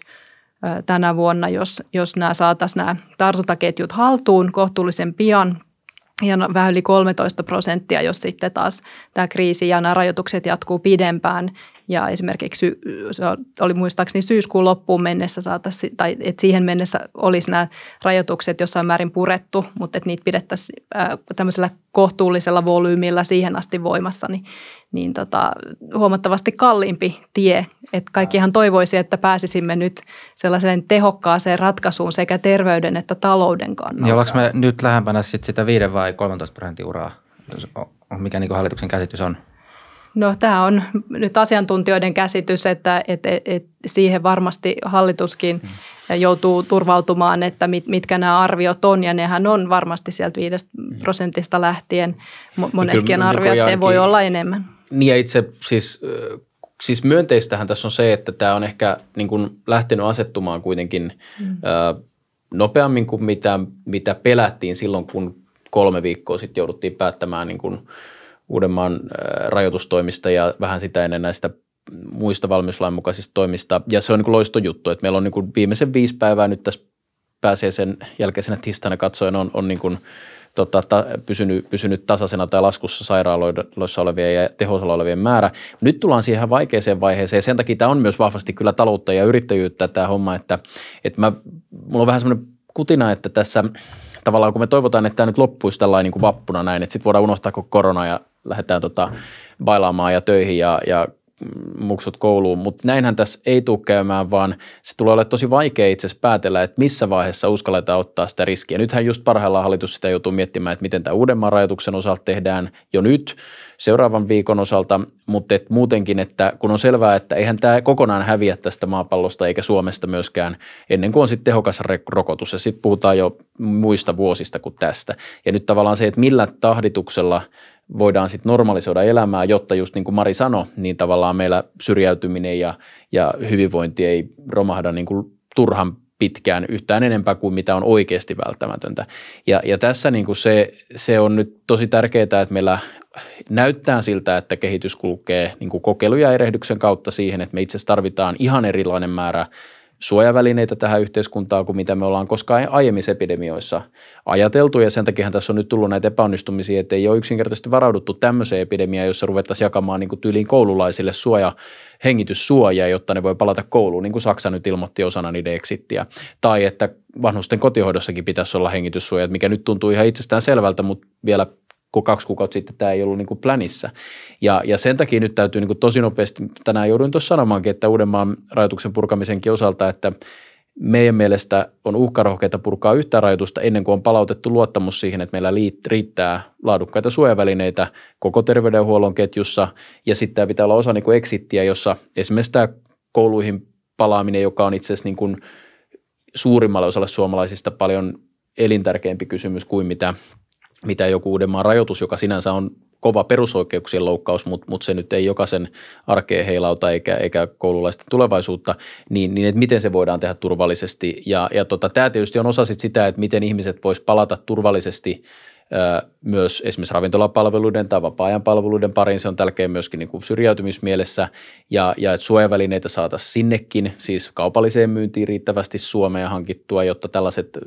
tänä vuonna, jos, jos nämä saataisiin nämä tartuntaketjut haltuun kohtuullisen pian ja no, vähän yli 13 prosenttia, jos sitten taas tämä kriisi ja nämä rajoitukset jatkuu pidempään ja esimerkiksi se oli muistaakseni syyskuun loppuun mennessä saataisiin, tai että siihen mennessä olisi nämä rajoitukset jossain määrin purettu, mutta että niitä pidettäisiin tämmöisellä kohtuullisella volyymilla siihen asti voimassa, niin, niin tota, huomattavasti kalliimpi tie. että kaikkihan toivoisi, että pääsisimme nyt sellaiseen tehokkaaseen ratkaisuun sekä terveyden että talouden kannalta. Ja niin ollaanko me nyt lähempänä sit sitä 5 vai 13 prosentin uraa, mikä niin hallituksen käsitys on? No tämä on nyt asiantuntijoiden käsitys, että et, että siihen varmasti hallituskin mm. joutuu turvautumaan, että mit, mitkä nämä arviot on. Ja nehän on varmasti sieltä 5 mm. prosentista lähtien. Monetkin niin arviot ei voi olla enemmän. Niin ja itse siis, siis myönteistähän tässä on se, että tämä on ehkä niin kuin lähtenyt asettumaan kuitenkin mm. ö, nopeammin kuin mitä, mitä pelättiin silloin, kun kolme viikkoa sitten jouduttiin päättämään niin kuin – Uudenmaan äh, rajoitustoimista ja vähän sitä ennen näistä muista valmiuslain mukaisista toimista. Ja se on niin loistojuttu, että meillä on niin viimeisen viisi päivää nyt tässä pääsee sen jälkeisenä tiistaina katsoen on, on niin kuin, tota, ta, pysynyt, pysynyt tasaisena tai laskussa sairaaloissa olevien ja teholla olevien määrä. Nyt tullaan siihen vaikeeseen vaiheeseen ja sen takia tämä on myös vahvasti kyllä taloutta ja yrittäjyyttä tämä homma, että, että mä, mulla on vähän semmoinen kutina, että tässä tavallaan kun me toivotaan, että tämä nyt loppuisi tällainen niin kuin vappuna näin, että sitten voidaan unohtaa koko korona ja lähdetään tota bailaamaan ja töihin ja, ja muksut kouluun, mutta näinhän tässä ei tule käymään, vaan se tulee olemaan tosi vaikea itse asiassa päätellä, että missä vaiheessa uskalletaan ottaa sitä riskiä. Nythän just parhaillaan hallitus sitä joutuu miettimään, että miten tämä uudemman rajoituksen osalta tehdään jo nyt seuraavan viikon osalta, mutta et muutenkin, että kun on selvää, että eihän tämä kokonaan häviä tästä maapallosta eikä Suomesta myöskään ennen kuin on sitten tehokas rokotus ja sitten puhutaan jo muista vuosista kuin tästä. Ja nyt tavallaan se, että millä tahdituksella – voidaan sitten normalisoida elämää, jotta just niin kuin Mari sanoi, niin tavallaan meillä syrjäytyminen ja, ja hyvinvointi ei romahda niin kuin turhan pitkään yhtään enempää kuin mitä on oikeasti välttämätöntä. Ja, ja tässä niin kuin se, se on nyt tosi tärkeää, että meillä näyttää siltä, että kehitys kulkee niin kuin kokeilu- ja erehdyksen kautta siihen, että me itse asiassa tarvitaan ihan erilainen määrä suojavälineitä tähän yhteiskuntaan kuin mitä me ollaan koskaan aiemmissa epidemioissa ajateltu. Ja sen takia tässä on nyt tullut näitä epäonnistumisia, että ei ole yksinkertaisesti varauduttu tämmöiseen epidemiaan, jossa ruvettaisiin jakamaan niin kuin tyyliin koululaisille suoja, hengityssuojaa, jotta ne voi palata kouluun, niin kuin Saksa nyt ilmoitti osana niiden exittiä. Tai että vanhusten kotihoidossakin pitäisi olla hengityssuojat, mikä nyt tuntuu ihan itsestään selvältä, mutta vielä kun kaksi kuukautta sitten tämä ei ollut niin kuin plänissa. Ja, ja sen takia nyt täytyy niin kuin tosi nopeasti, tänään jouduin tuossa sanomaankin, että Uudenmaan rajoituksen purkamisenkin osalta, että meidän mielestä on uhkarohkeita purkaa yhtä rajoitusta ennen kuin on palautettu luottamus siihen, että meillä riittää laadukkaita suojavälineitä koko terveydenhuollon ketjussa ja sitten tämä pitää olla osa niin kuin jossa esimerkiksi tämä kouluihin palaaminen, joka on itse asiassa niin kuin suurimmalle osalle suomalaisista paljon elintärkeämpi kysymys kuin mitä mitä joku Uudenmaan rajoitus, joka sinänsä on kova perusoikeuksien loukkaus, mutta mut se nyt ei jokaisen arkeen heilauta eikä, eikä koululaisten tulevaisuutta, niin, niin että miten se voidaan tehdä turvallisesti. Ja, ja tota, tämä tietysti on osa sit sitä, että miten ihmiset vois palata turvallisesti – myös esimerkiksi ravintolapalveluiden tai vapaa-ajan palveluiden pariin. Se on tärkeä myöskin niin kuin syrjäytymismielessä ja, ja että suojavälineitä saataisiin sinnekin, siis kaupalliseen myyntiin riittävästi Suomea hankittua, jotta tällaiset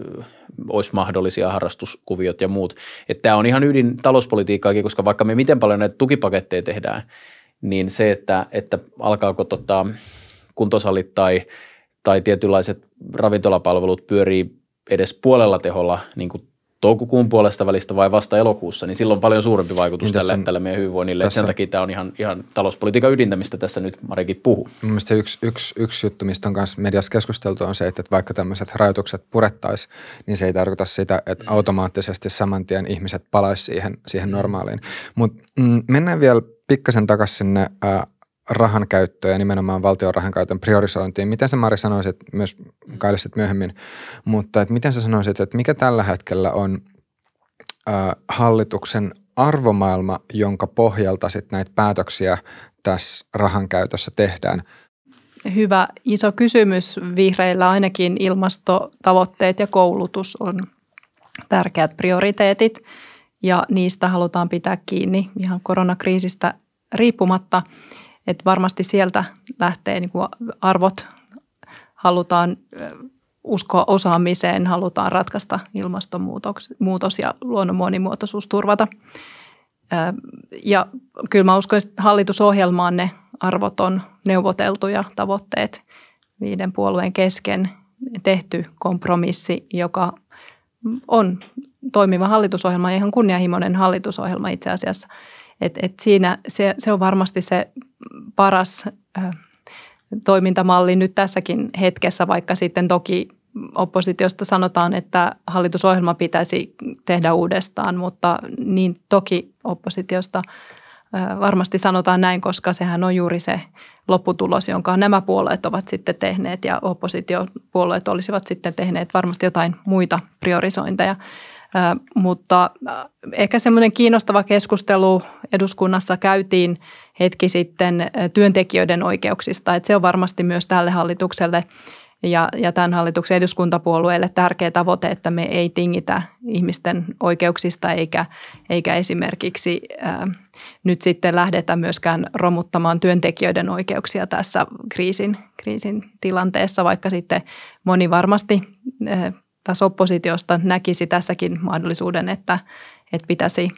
olisi mahdollisia harrastuskuviot ja muut. Että tämä on ihan ydin talouspolitiikkaakin, koska vaikka me miten paljon näitä tukipaketteja tehdään, niin se, että, että alkaako tota, kuntosalit tai, tai tietynlaiset ravintolapalvelut pyörii edes puolella teholla niin kuin toukokuun puolesta välistä vai vasta elokuussa, niin silloin on paljon suurempi vaikutus niin tälle, on, tälle meidän hyvinvoinnille. Tässä, sen takia tämä on ihan, ihan talouspolitiikan ydintä, mistä tässä nyt Marikin puhuu. Mielestäni yksi, yksi, yksi juttu, mistä on myös mediassa keskusteltu, on se, että vaikka tämmöiset rajoitukset purettaisiin, niin se ei tarkoita sitä, että mm. automaattisesti saman tien ihmiset palaisi siihen, siihen mm. normaaliin. Mutta mm, mennään vielä pikkasen takaisin sinne äh, rahan käyttöön ja nimenomaan valtion rahan käytön priorisointiin. Miten sä Mari sanoisit, myös kailasit myöhemmin, mutta että miten sä sanoisit, että mikä tällä hetkellä on äh, hallituksen arvomaailma, jonka pohjalta sitten näitä päätöksiä tässä rahan käytössä tehdään? Hyvä iso kysymys. Vihreillä ainakin ilmastotavoitteet ja koulutus on tärkeät prioriteetit ja niistä halutaan pitää kiinni ihan koronakriisistä riippumatta – et varmasti sieltä lähtee niin arvot, halutaan uskoa osaamiseen, halutaan ratkaista ilmastonmuutos ja luonnon monimuotoisuus turvata. Ja kyllä mä uskon, että hallitusohjelmaan ne arvot on neuvoteltu ja tavoitteet viiden puolueen kesken tehty kompromissi, joka on toimiva hallitusohjelma, ihan kunnianhimoinen hallitusohjelma itse asiassa – et, et siinä se, se on varmasti se paras ö, toimintamalli nyt tässäkin hetkessä, vaikka sitten toki oppositiosta sanotaan, että hallitusohjelma pitäisi tehdä uudestaan, mutta niin toki oppositiosta varmasti sanotaan näin, koska sehän on juuri se lopputulos, jonka nämä puolueet ovat sitten tehneet ja oppositiopuolueet olisivat sitten tehneet varmasti jotain muita priorisointeja. Mutta ehkä semmoinen kiinnostava keskustelu eduskunnassa käytiin hetki sitten työntekijöiden oikeuksista. Että se on varmasti myös tälle hallitukselle ja, ja tämän hallituksen eduskuntapuolueelle tärkeä tavoite, että me ei tingitä ihmisten oikeuksista eikä, eikä esimerkiksi ää, nyt sitten lähdetä myöskään romuttamaan työntekijöiden oikeuksia tässä kriisin, kriisin tilanteessa, vaikka sitten moni varmasti ää, taas oppositiosta näkisi tässäkin mahdollisuuden, että, että pitäisi,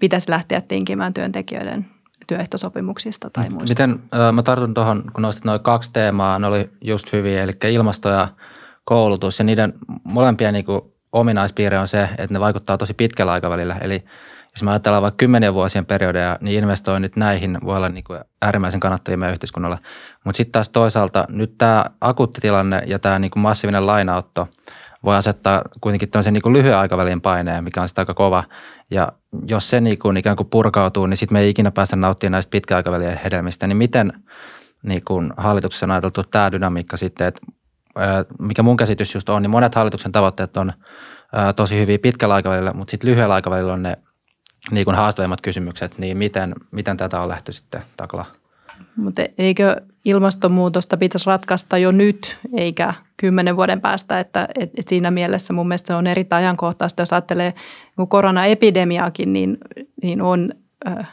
pitäisi lähteä tinkimään työntekijöiden työehtosopimuksista tai muista. Miten, mä tartun tuohon, kun nostit noin kaksi teemaa, ne oli just hyviä, eli ilmasto ja koulutus, ja niiden molempien niin ominaispiirre on se, että ne vaikuttaa tosi pitkällä aikavälillä, eli – jos me ajatellaan vaikka kymmenen vuosien periodeja, niin investoinnit näihin voi olla niin kuin äärimmäisen kannattavia meidän yhteiskunnalle. Mutta sitten taas toisaalta nyt tämä akuutti tilanne ja tämä niin kuin massiivinen lainautto voi asettaa kuitenkin tämmöisen niin kuin lyhyen aikavälin paineen, mikä on sitä aika kova. Ja jos se niin kuin ikään kuin purkautuu, niin sitten me ei ikinä päästä nauttimaan näistä pitkäaikavälien hedelmistä. Niin miten niin kuin hallituksessa on ajateltu tämä dynamiikka sitten, että mikä mun käsitys just on, niin monet hallituksen tavoitteet on tosi hyviä pitkällä aikavälillä, mutta sitten lyhyellä aikavälillä on ne niin kuin haastavimmat kysymykset, niin miten, miten tätä on lähty sitten taklaa? Mutta e-, eikö ilmastonmuutosta pitäisi ratkaista jo nyt, eikä kymmenen vuoden päästä, että et, et siinä mielessä mun mielestä se on erittäin ajankohtaista. Jos ajattelee koronaepidemiaakin, niin, niin on ö,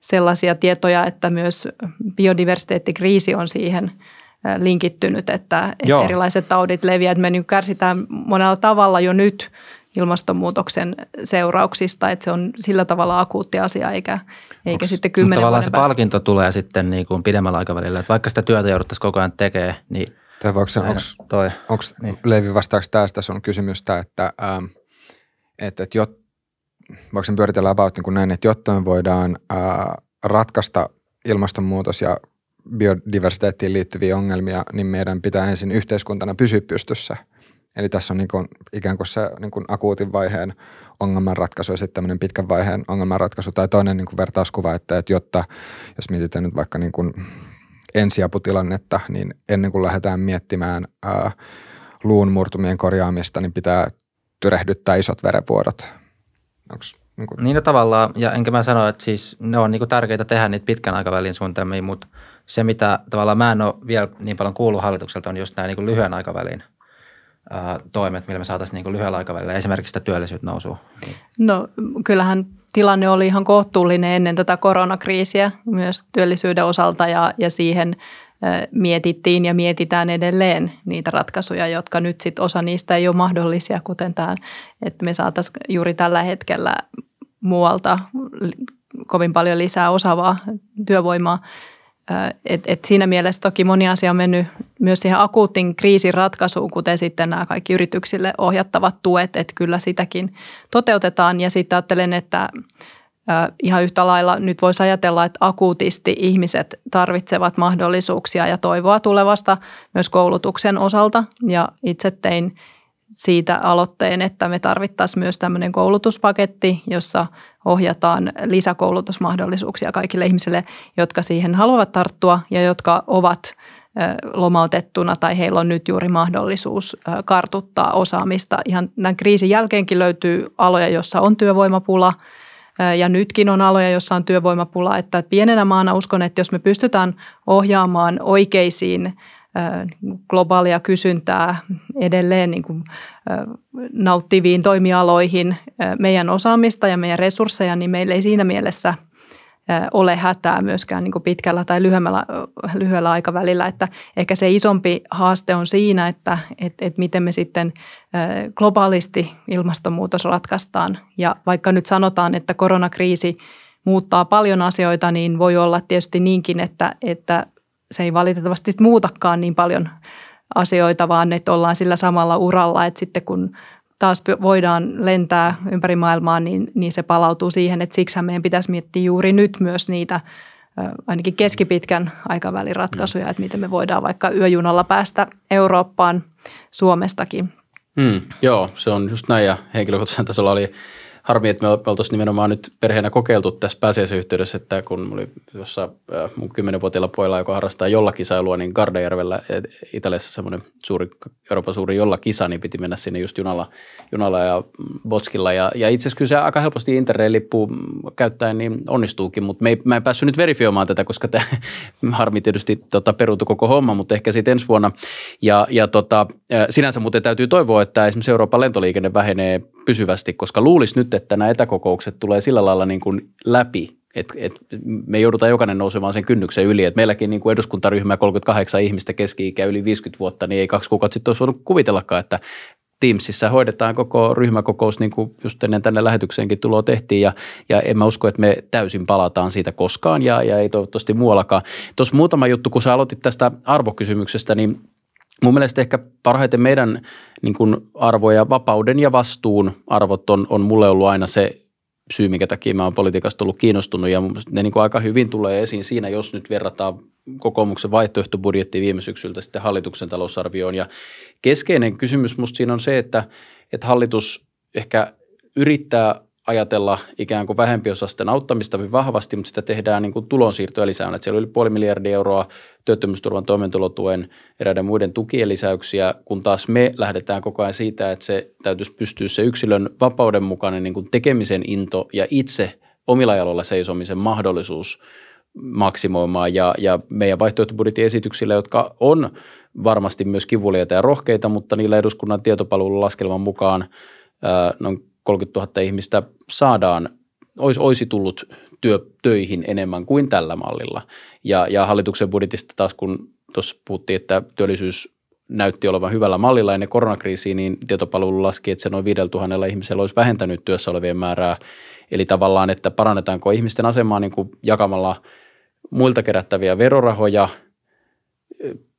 sellaisia tietoja, että myös biodiversiteettikriisi on siihen ö, linkittynyt, että, et erilaiset taudit leviävät. Me niin kärsitään monella tavalla jo nyt ilmastonmuutoksen seurauksista, että se on sillä tavalla akuutti asia, eikä, eikä Onks, sitten kymmenen Tavallaan se päästä. palkinto tulee sitten niin kuin pidemmällä aikavälillä, että vaikka sitä työtä jouduttaisiin koko ajan tekemään, niin tai onko, niin. Leivi vastaaksi tästä sun kysymystä, että, ähm, että, että jot, voiko sen pyöritellä about niin kuin näin, että jotta me voidaan äh, ratkaista ilmastonmuutos ja biodiversiteettiin liittyviä ongelmia, niin meidän pitää ensin yhteiskuntana pysyä pystyssä – Eli tässä on niin kuin ikään kuin se niin kuin akuutin vaiheen ongelmanratkaisu ja sitten tämmöinen pitkän vaiheen ongelmanratkaisu. Tai toinen niin kuin vertauskuva, että, että jotta, jos mietitään nyt vaikka niin kuin ensiaputilannetta, niin ennen kuin lähdetään miettimään ää, luun murtumien korjaamista, niin pitää tyrehdyttää isot verenvuodot. Onks, niin, kuin... niin no tavallaan, ja enkä mä sano, että siis ne on niin kuin tärkeitä tehdä niitä pitkän aikavälin suunnitelmia, mutta se mitä tavallaan mä en ole vielä niin paljon kuullut hallitukselta on just nämä niin kuin lyhyen aikavälin – Äh, toimet, millä me saataisiin niin kuin lyhyellä aikavälillä esimerkiksi sitä työllisyyttä nousua? No kyllähän tilanne oli ihan kohtuullinen ennen tätä koronakriisiä myös työllisyyden osalta ja, ja siihen äh, mietittiin ja mietitään edelleen niitä ratkaisuja, jotka nyt sitten osa niistä ei ole mahdollisia, kuten tämä, että me saataisiin juuri tällä hetkellä muualta kovin paljon lisää osaavaa työvoimaa Äh, et, et siinä mielessä toki moni asia on mennyt myös siihen akuutin kriisin ratkaisuun, kuten sitten nämä kaikki yrityksille ohjattavat tuet, että kyllä sitäkin toteutetaan. Ja sitten ajattelen, että äh, ihan yhtä lailla nyt voisi ajatella, että akuutisti ihmiset tarvitsevat mahdollisuuksia ja toivoa tulevasta myös koulutuksen osalta. Ja itse tein siitä aloitteen, että me tarvittaisiin myös tämmöinen koulutuspaketti, jossa – ohjataan lisäkoulutusmahdollisuuksia kaikille ihmisille, jotka siihen haluavat tarttua ja jotka ovat lomautettuna tai heillä on nyt juuri mahdollisuus kartuttaa osaamista. Ihan tämän kriisin jälkeenkin löytyy aloja, jossa on työvoimapula ja nytkin on aloja, jossa on työvoimapula. Että pienenä maana uskon, että jos me pystytään ohjaamaan oikeisiin globaalia kysyntää edelleen niin kuin, nauttiviin toimialoihin meidän osaamista ja meidän resursseja, niin meillä ei siinä mielessä ole hätää myöskään niin kuin pitkällä tai lyhyellä, lyhyellä aikavälillä. Että ehkä se isompi haaste on siinä, että, että, että miten me sitten globaalisti ilmastonmuutos ratkaistaan. Ja vaikka nyt sanotaan, että koronakriisi muuttaa paljon asioita, niin voi olla tietysti niinkin, että, että se ei valitettavasti muutakaan niin paljon asioita, vaan että ollaan sillä samalla uralla, että sitten kun taas voidaan lentää ympäri maailmaa, niin, niin se palautuu siihen, että siksi meidän pitäisi miettiä juuri nyt myös niitä ainakin keskipitkän aikavälin ratkaisuja, että miten me voidaan vaikka yöjunalla päästä Eurooppaan Suomestakin. Mm, joo, se on just näin ja henkilökohtaisen tasolla oli harmi, että me oltaisiin nimenomaan nyt perheenä kokeiltu tässä pääsiäisen yhteydessä, että kun oli jossa äh, mun kymmenenvuotiailla pojalla, joka harrastaa jollakisailua, niin Gardajärvellä e, Italiassa semmoinen suuri, Euroopan suuri jollakisa, niin piti mennä sinne just junalla, junalla ja botskilla. Ja, ja itse asiassa kyllä se aika helposti Interrail-lippu käyttäen niin onnistuukin, mutta me ei, mä en päässyt nyt verifioimaan tätä, koska tämä harmi tietysti tota, peruutui koko homma, mutta ehkä sitten ensi vuonna. Ja, ja tota, äh, sinänsä muuten täytyy toivoa, että esimerkiksi Euroopan lentoliikenne vähenee pysyvästi, koska luulisi nyt, että nämä etäkokoukset tulee sillä lailla niin kuin läpi, että et me joudutaan jokainen nousemaan sen kynnyksen yli. että meilläkin niin kuin eduskuntaryhmä 38 ihmistä keski-ikä yli 50 vuotta, niin ei kaksi kuukautta sitten olisi voinut kuvitellakaan, että Teamsissa hoidetaan koko ryhmäkokous, niin kuin just ennen tänne lähetykseenkin tuloa tehtiin, ja, ja en mä usko, että me täysin palataan siitä koskaan, ja, ja ei toivottavasti muuallakaan. Tuossa muutama juttu, kun sä aloitit tästä arvokysymyksestä, niin mun mielestä ehkä parhaiten meidän niin kuin arvoja, vapauden ja vastuun arvot on, on mulle ollut aina se syy, minkä takia mä oon politiikasta ollut kiinnostunut ja ne niin kuin aika hyvin tulee esiin siinä, jos nyt verrataan kokoomuksen vaihtoehtobudjetti viime syksyltä sitten hallituksen talousarvioon ja keskeinen kysymys musta siinä on se, että, että hallitus ehkä yrittää ajatella ikään kuin vähempiosasten auttamista hyvin vahvasti, mutta sitä tehdään niin kuin tulonsiirtoja lisää. Että siellä oli yli puoli miljardia euroa työttömyysturvan toimeentulotuen eräiden muiden tukien lisäyksiä, kun taas me lähdetään koko ajan siitä, että se täytyisi pystyä se yksilön vapauden mukainen niin kuin tekemisen into ja itse omilla jaloilla seisomisen mahdollisuus maksimoimaan ja, ja meidän vaihtoehtobudjetin esityksillä, jotka on varmasti myös kivuliaita ja rohkeita, mutta niillä eduskunnan tietopalvelun laskelman mukaan noin 30 000 ihmistä saadaan, olisi, olisi tullut työ, töihin enemmän kuin tällä mallilla. Ja, ja hallituksen budjetista taas, kun tuossa puhuttiin, että työllisyys näytti olevan hyvällä mallilla ennen koronakriisiä, niin tietopalvelu laski, että se noin 5000 ihmisellä olisi vähentänyt työssä olevien määrää. Eli tavallaan, että parannetaanko ihmisten asemaa niin kuin jakamalla muilta kerättäviä verorahoja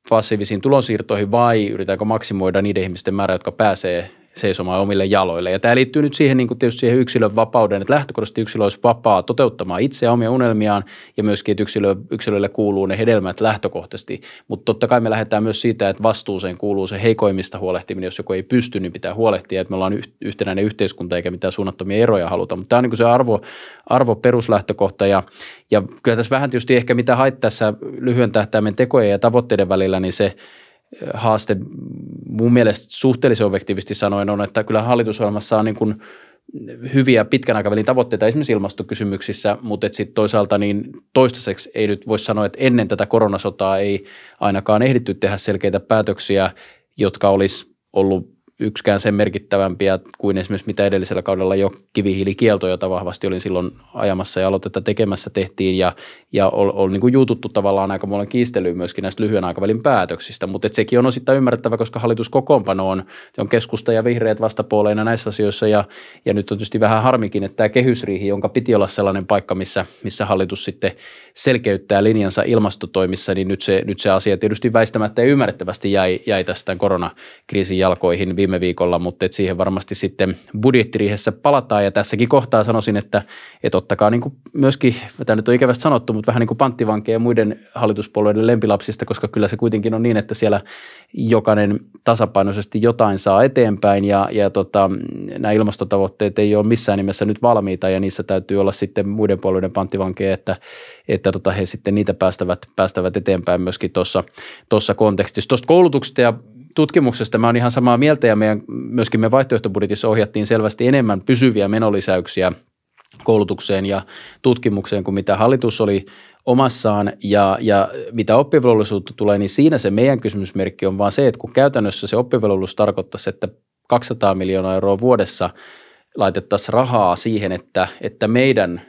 passiivisiin tulonsiirtoihin vai yritetäänkö maksimoida niiden ihmisten määrä, jotka pääsee seisomaan omille jaloille. Ja tämä liittyy nyt siihen, niin kuin tietysti siihen yksilön vapauden, että lähtökohtaisesti yksilö olisi vapaa toteuttamaan itseä omia unelmiaan ja myöskin, että yksilö, yksilölle kuuluu ne hedelmät lähtökohtaisesti. Mutta totta kai me lähdetään myös siitä, että vastuuseen kuuluu se heikoimmista huolehtiminen, jos joku ei pysty, niin pitää huolehtia, että me ollaan yhtenäinen yhteiskunta eikä mitään suunnattomia eroja haluta. Mutta tämä on niin kuin se arvo, arvo peruslähtökohta ja, ja kyllä tässä vähän tietysti ehkä mitä haittaa tässä lyhyen tähtäimen tekojen ja tavoitteiden välillä, niin se – haaste mun mielestä suhteellisen objektiivisesti sanoen on, että kyllä hallitusohjelmassa on niin kuin hyviä pitkän aikavälin tavoitteita esimerkiksi ilmastokysymyksissä, mutta sitten toisaalta niin toistaiseksi ei nyt voi sanoa, että ennen tätä koronasotaa ei ainakaan ehditty tehdä selkeitä päätöksiä, jotka olisi ollut yksikään sen merkittävämpiä kuin esimerkiksi mitä edellisellä kaudella jo kivihiilikielto, jota vahvasti olin silloin ajamassa ja aloitetta tekemässä tehtiin ja, ja on, on niin kuin jututtu tavallaan aika monen kiistelyyn myöskin näistä lyhyen aikavälin päätöksistä, mutta et sekin on osittain ymmärrettävä, koska hallituskokoonpano on, on keskusta ja vihreät vastapuoleina näissä asioissa ja, ja nyt on tietysti vähän harmikin, että tämä kehysriihi, jonka piti olla sellainen paikka, missä, missä hallitus sitten selkeyttää linjansa ilmastotoimissa, niin nyt se, nyt se asia tietysti väistämättä ja ymmärrettävästi jäi, jäi tästä koronakriisin jalkoihin viime viime viikolla, mutta et siihen varmasti sitten budjettiriihessä palataan. Ja tässäkin kohtaa sanoisin, että et ottakaa niin kuin myöskin, tämä nyt on ikävästi sanottu, mutta vähän niin kuin panttivankeja muiden hallituspuolueiden lempilapsista, koska kyllä se kuitenkin on niin, että siellä jokainen tasapainoisesti jotain saa eteenpäin ja, ja tota, nämä ilmastotavoitteet ei ole missään nimessä nyt valmiita ja niissä täytyy olla sitten muiden puolueiden panttivankeja, että, että tota, he sitten niitä päästävät, päästävät eteenpäin myöskin tuossa kontekstissa. Tuosta koulutuksesta ja tutkimuksesta mä oon ihan samaa mieltä ja meidän, myöskin me vaihtoehtobudjetissa ohjattiin selvästi enemmän pysyviä menolisäyksiä koulutukseen ja tutkimukseen kuin mitä hallitus oli omassaan ja, ja mitä oppivelvollisuutta tulee, niin siinä se meidän kysymysmerkki on vaan se, että kun käytännössä se oppivelvollisuus tarkoittaisi, että 200 miljoonaa euroa vuodessa laitettaisiin rahaa siihen, että, että meidän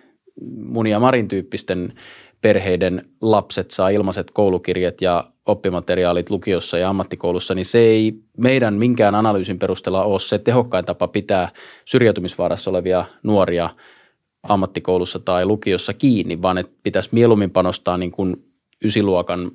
mun ja Marin tyyppisten perheiden lapset saa ilmaiset koulukirjat ja oppimateriaalit lukiossa ja ammattikoulussa, niin se ei meidän minkään analyysin perusteella ole se tehokkain tapa pitää syrjäytymisvaarassa olevia nuoria ammattikoulussa tai lukiossa kiinni, vaan että pitäisi mieluummin panostaa niin kuin ysiluokan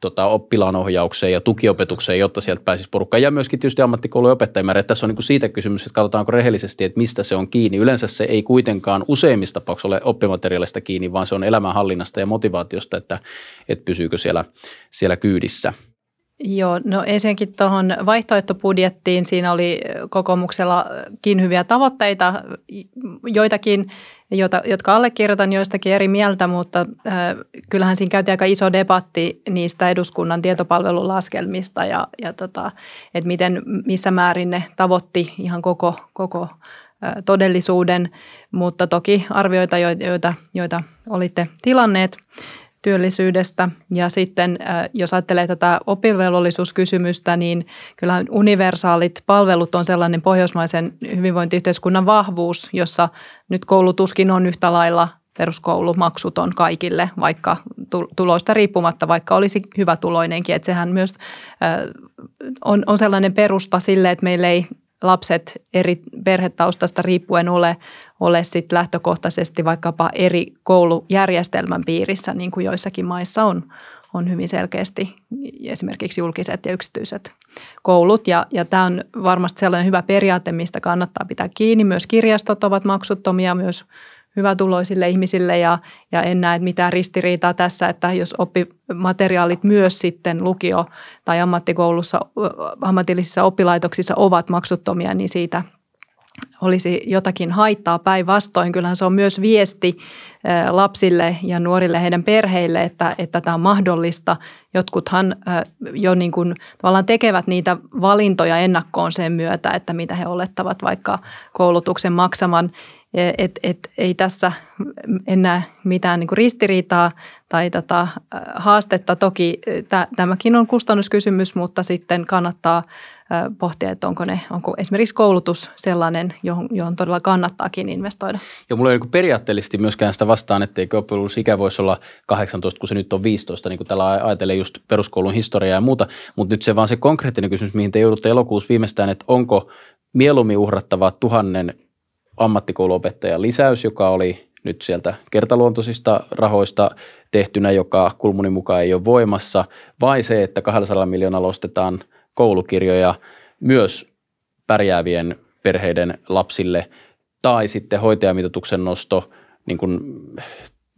tota, oppilaanohjaukseen ja tukiopetukseen, jotta sieltä pääsisi porukkaan. Ja myöskin tietysti ammattikoulujen opettajien Tässä on niin kuin siitä kysymys, että katsotaanko rehellisesti, että mistä se on kiinni. Yleensä se ei kuitenkaan useimmissa tapauksissa ole oppimateriaalista kiinni, vaan se on elämänhallinnasta ja motivaatiosta, että, että pysyykö siellä, siellä kyydissä. Joo, no ensinnäkin tuohon vaihtoehtobudjettiin, siinä oli kokoomuksellakin hyviä tavoitteita, joitakin jota, jotka allekirjoitan joistakin eri mieltä, mutta äh, kyllähän siinä käytiin aika iso debatti niistä eduskunnan tietopalvelun laskelmista ja, ja tota, että miten, missä määrin ne tavoitti ihan koko, koko äh, todellisuuden, mutta toki arvioita, joita, joita olitte tilanneet työllisyydestä. Ja sitten äh, jos ajattelee tätä opinvelvollisuuskysymystä, niin kyllähän universaalit palvelut on sellainen pohjoismaisen hyvinvointiyhteiskunnan vahvuus, jossa nyt koulutuskin on yhtä lailla peruskoulu maksuton kaikille, vaikka tuloista riippumatta, vaikka olisi hyvä tuloinenkin. Että sehän myös äh, on, on sellainen perusta sille, että meillä ei lapset eri perhetaustasta riippuen ole, ole sit lähtökohtaisesti vaikkapa eri koulujärjestelmän piirissä, niin kuin joissakin maissa on, on hyvin selkeästi esimerkiksi julkiset ja yksityiset koulut. Ja, ja tämä on varmasti sellainen hyvä periaate, mistä kannattaa pitää kiinni. Myös kirjastot ovat maksuttomia, myös hyvätuloisille ihmisille ja, ja en näe mitään ristiriitaa tässä, että jos oppimateriaalit myös sitten lukio- tai ammattikoulussa, ammatillisissa oppilaitoksissa ovat maksuttomia, niin siitä olisi jotakin haittaa päinvastoin. Kyllähän se on myös viesti lapsille ja nuorille heidän perheille, että, että tämä on mahdollista. Jotkuthan jo niin kuin tavallaan tekevät niitä valintoja ennakkoon sen myötä, että mitä he olettavat vaikka koulutuksen maksaman et, et, ei tässä enää mitään niin ristiriitaa tai tätä tota, haastetta. Toki tämäkin on kustannuskysymys, mutta sitten kannattaa pohtia, että onko, ne, onko esimerkiksi koulutus sellainen, johon, johon todella kannattaakin investoida. Ja mulla ei niin periaatteellisesti myöskään sitä vastaan, että oppilullisuusikä voisi olla 18, kun se nyt on 15, niin kuin täällä ajatelee just peruskoulun historiaa ja muuta, mutta nyt se vaan se konkreettinen kysymys, mihin te joudutte elokuussa viimeistään, että onko mieluummin uhrattava tuhannen ammattikouluopettajan lisäys, joka oli nyt sieltä kertaluontoisista rahoista tehtynä, joka kulmunin mukaan ei ole voimassa, vai se, että 200 miljoonalla ostetaan koulukirjoja myös pärjäävien perheiden lapsille, tai sitten hoitajamitoituksen nosto niin kuin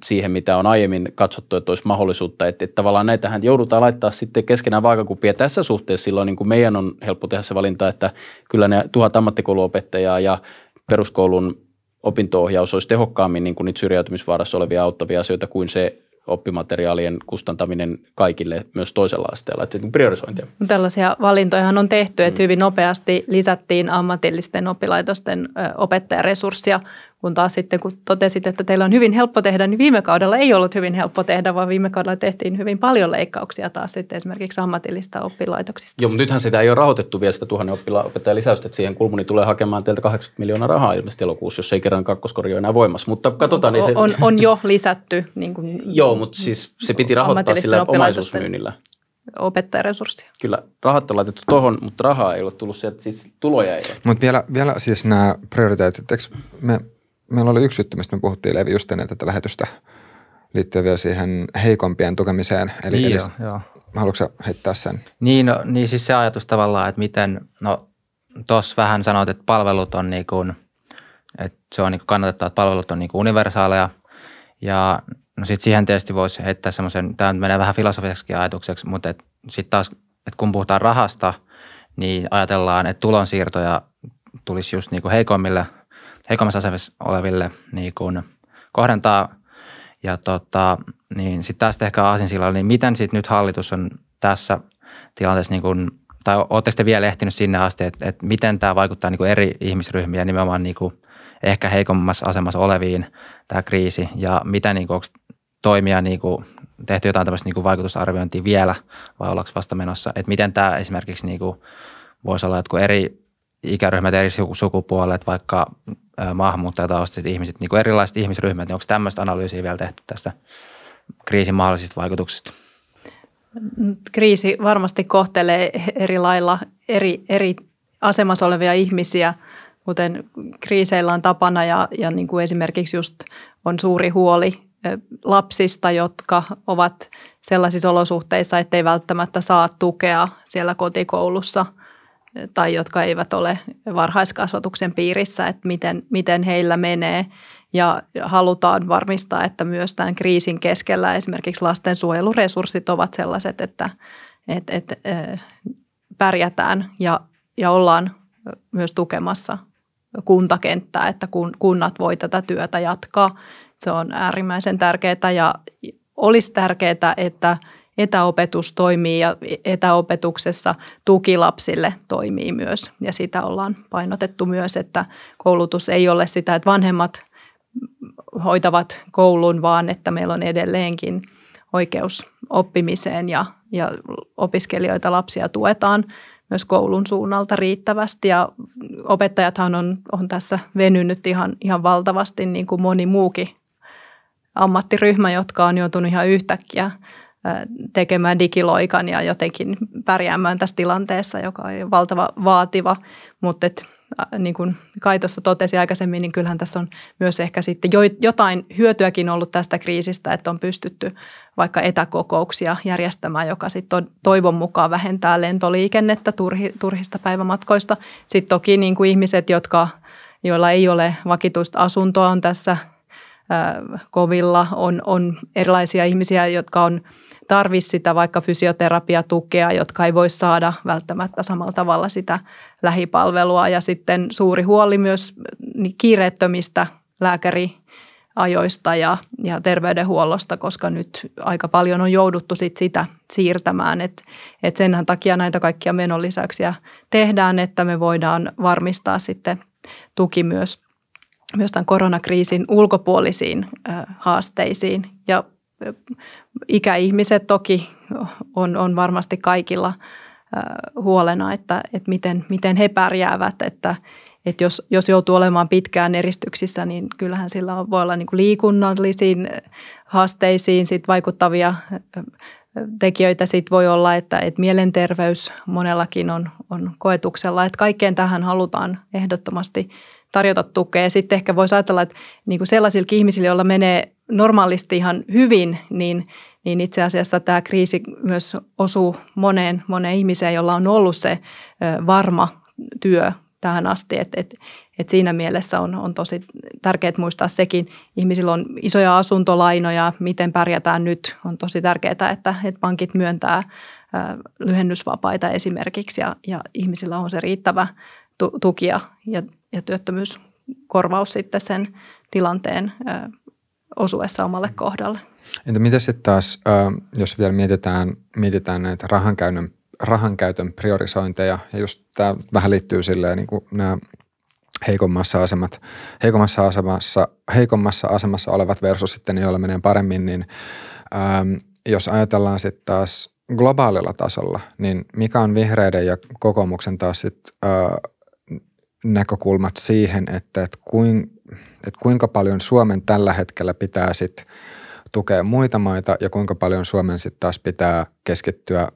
siihen, mitä on aiemmin katsottu, että olisi mahdollisuutta. Että, että tavallaan näitähän joudutaan laittaa sitten keskenään vaakakupia Tässä suhteessa silloin niin kuin meidän on helppo tehdä se valinta, että kyllä ne tuhat ammattikouluopettajaa ja peruskoulun opinto-ohjaus olisi tehokkaammin niin kuin niitä syrjäytymisvaarassa olevia auttavia asioita kuin se oppimateriaalien kustantaminen kaikille myös toisella asteella, että niin priorisointia. No tällaisia valintojahan on tehty, että mm. hyvin nopeasti lisättiin ammatillisten oppilaitosten opettajaresurssia kun taas sitten, kun totesit, että teillä on hyvin helppo tehdä, niin viime kaudella ei ollut hyvin helppo tehdä, vaan viime kaudella tehtiin hyvin paljon leikkauksia taas sitten esimerkiksi ammatillista oppilaitoksista. Joo, mutta nythän sitä ei ole rahoitettu vielä sitä tuhannen oppilaan opettajan lisäystä, että siihen kulmuni tulee hakemaan teiltä 80 miljoonaa rahaa ilmeisesti elokuussa, jos ei kerran kakkoskorjo enää voimassa. Mutta katsotaan. niin on, se... on, on jo lisätty. Niin kuin Joo, mutta siis se piti rahoittaa sillä omaisuusmyynnillä opettajaresurssia. Kyllä, rahat on laitettu tuohon, mutta rahaa ei ole tullut sieltä, siis tuloja ei ole. Mutta vielä, vielä siis nämä prioriteetit, eikö me meillä oli yksi juttu, mistä me puhuttiin Levi just ennen tätä lähetystä liittyen vielä siihen heikompien tukemiseen. Eli, niin eli joo, joo. haluatko heittää sen? Niin, no, niin siis se ajatus tavallaan, että miten, no tuossa vähän sanoit, että palvelut on niin kuin, että se on niin kannatettava, että palvelut on niin kuin universaaleja ja no sitten siihen tietysti voisi heittää semmoisen, tämä menee vähän filosofiseksi ajatukseksi, mutta sitten taas, että kun puhutaan rahasta, niin ajatellaan, että tulonsiirtoja tulisi just niin kuin heikoimmille – heikommassa asemassa oleville niin kuin kohdentaa. Ja tota, niin sitten tästä ehkä aasinsilla, niin miten sitten nyt hallitus on tässä tilanteessa niin kuin, tai oletteko te vielä ehtinyt sinne asti, että, että miten tämä vaikuttaa niin kuin eri ihmisryhmiä, nimenomaan niin kuin ehkä heikommassa asemassa oleviin tämä kriisi ja miten niin kuin, onko toimia niin kuin, tehty jotain tämmöistä niin kuin vaikutusarviointia vielä vai ollaanko vasta menossa, että miten tämä esimerkiksi niin kuin, voisi olla jotkut eri ikäryhmät eri sukupuolet, vaikka maahanmuuttajataustaiset ihmiset, niin kuin erilaiset ihmisryhmät, niin onko tämmöistä analyysiä vielä tehty tästä kriisin mahdollisista vaikutuksista? Kriisi varmasti kohtelee eri lailla eri, eri asemassa olevia ihmisiä, kuten kriiseillä on tapana ja, ja niin kuin esimerkiksi just on suuri huoli lapsista, jotka ovat sellaisissa olosuhteissa, ettei välttämättä saa tukea siellä kotikoulussa – tai jotka eivät ole varhaiskasvatuksen piirissä, että miten, miten heillä menee. Ja halutaan varmistaa, että myös tämän kriisin keskellä esimerkiksi lastensuojeluresurssit ovat sellaiset, että, että, että pärjätään ja, ja ollaan myös tukemassa kuntakenttää, että kun, kunnat voi tätä työtä jatkaa. Se on äärimmäisen tärkeää ja olisi tärkeää, että – etäopetus toimii ja etäopetuksessa tukilapsille toimii myös. Ja sitä ollaan painotettu myös, että koulutus ei ole sitä, että vanhemmat hoitavat koulun, vaan että meillä on edelleenkin oikeus oppimiseen ja, ja opiskelijoita, lapsia tuetaan myös koulun suunnalta riittävästi ja opettajathan on, on tässä venynyt ihan, ihan valtavasti niin kuin moni muukin ammattiryhmä, jotka on joutunut ihan yhtäkkiä tekemään digiloikan ja jotenkin pärjäämään tässä tilanteessa, joka on valtava vaativa, mutta et, niin kuin Kai tuossa totesi aikaisemmin, niin kyllähän tässä on myös ehkä sitten jotain hyötyäkin ollut tästä kriisistä, että on pystytty vaikka etäkokouksia järjestämään, joka sitten toivon mukaan vähentää lentoliikennettä turhista päivämatkoista. Sitten toki niin kuin ihmiset, jotka, joilla ei ole vakituista asuntoa, on tässä kovilla, on, on erilaisia ihmisiä, jotka on – tarvitse sitä vaikka fysioterapiatukea, jotka ei voi saada välttämättä samalla tavalla sitä lähipalvelua. Ja sitten suuri huoli myös niin kiireettömistä lääkäriajoista ja, ja terveydenhuollosta, koska nyt aika paljon on jouduttu sit sitä siirtämään. että et senhän takia näitä kaikkia menolisäyksiä tehdään, että me voidaan varmistaa sitten tuki myös myös tämän koronakriisin ulkopuolisiin haasteisiin ja ikäihmiset toki on, on varmasti kaikilla huolena, että, että miten, miten he pärjäävät, että, että jos, jos joutuu olemaan pitkään eristyksissä, niin kyllähän sillä voi olla niin kuin liikunnallisiin haasteisiin sit vaikuttavia tekijöitä. Sit voi olla, että, että mielenterveys monellakin on, on koetuksella, että kaikkeen tähän halutaan ehdottomasti tarjota tukea. Sitten ehkä voisi ajatella, että niin kuin sellaisilla ihmisillä, joilla menee normaalisti ihan hyvin, niin, niin itse asiassa tämä kriisi myös osuu moneen, moneen ihmiseen, jolla on ollut se varma työ tähän asti. Et, et, et siinä mielessä on, on tosi tärkeää muistaa sekin. Ihmisillä on isoja asuntolainoja, miten pärjätään nyt. On tosi tärkeää, että, että pankit myöntää lyhennysvapaita esimerkiksi ja, ja ihmisillä on se riittävä tukia ja, ja työttömyyskorvaus sitten sen tilanteen osuessa omalle kohdalle. Entä mitä sitten taas, jos vielä mietitään, mietitään näitä rahankäytön, rahankäytön priorisointeja, ja just tämä vähän liittyy silleen niin kuin nämä heikommassa, asemat, heikommassa, asemassa, heikommassa asemassa olevat versus sitten joilla menee paremmin, niin jos ajatellaan sitten taas globaalilla tasolla, niin mikä on vihreiden ja kokoomuksen taas sit, näkökulmat siihen, että et kuin, että kuinka paljon Suomen tällä hetkellä pitää sitten tukea muita maita ja kuinka paljon Suomen sitten taas pitää keskittyä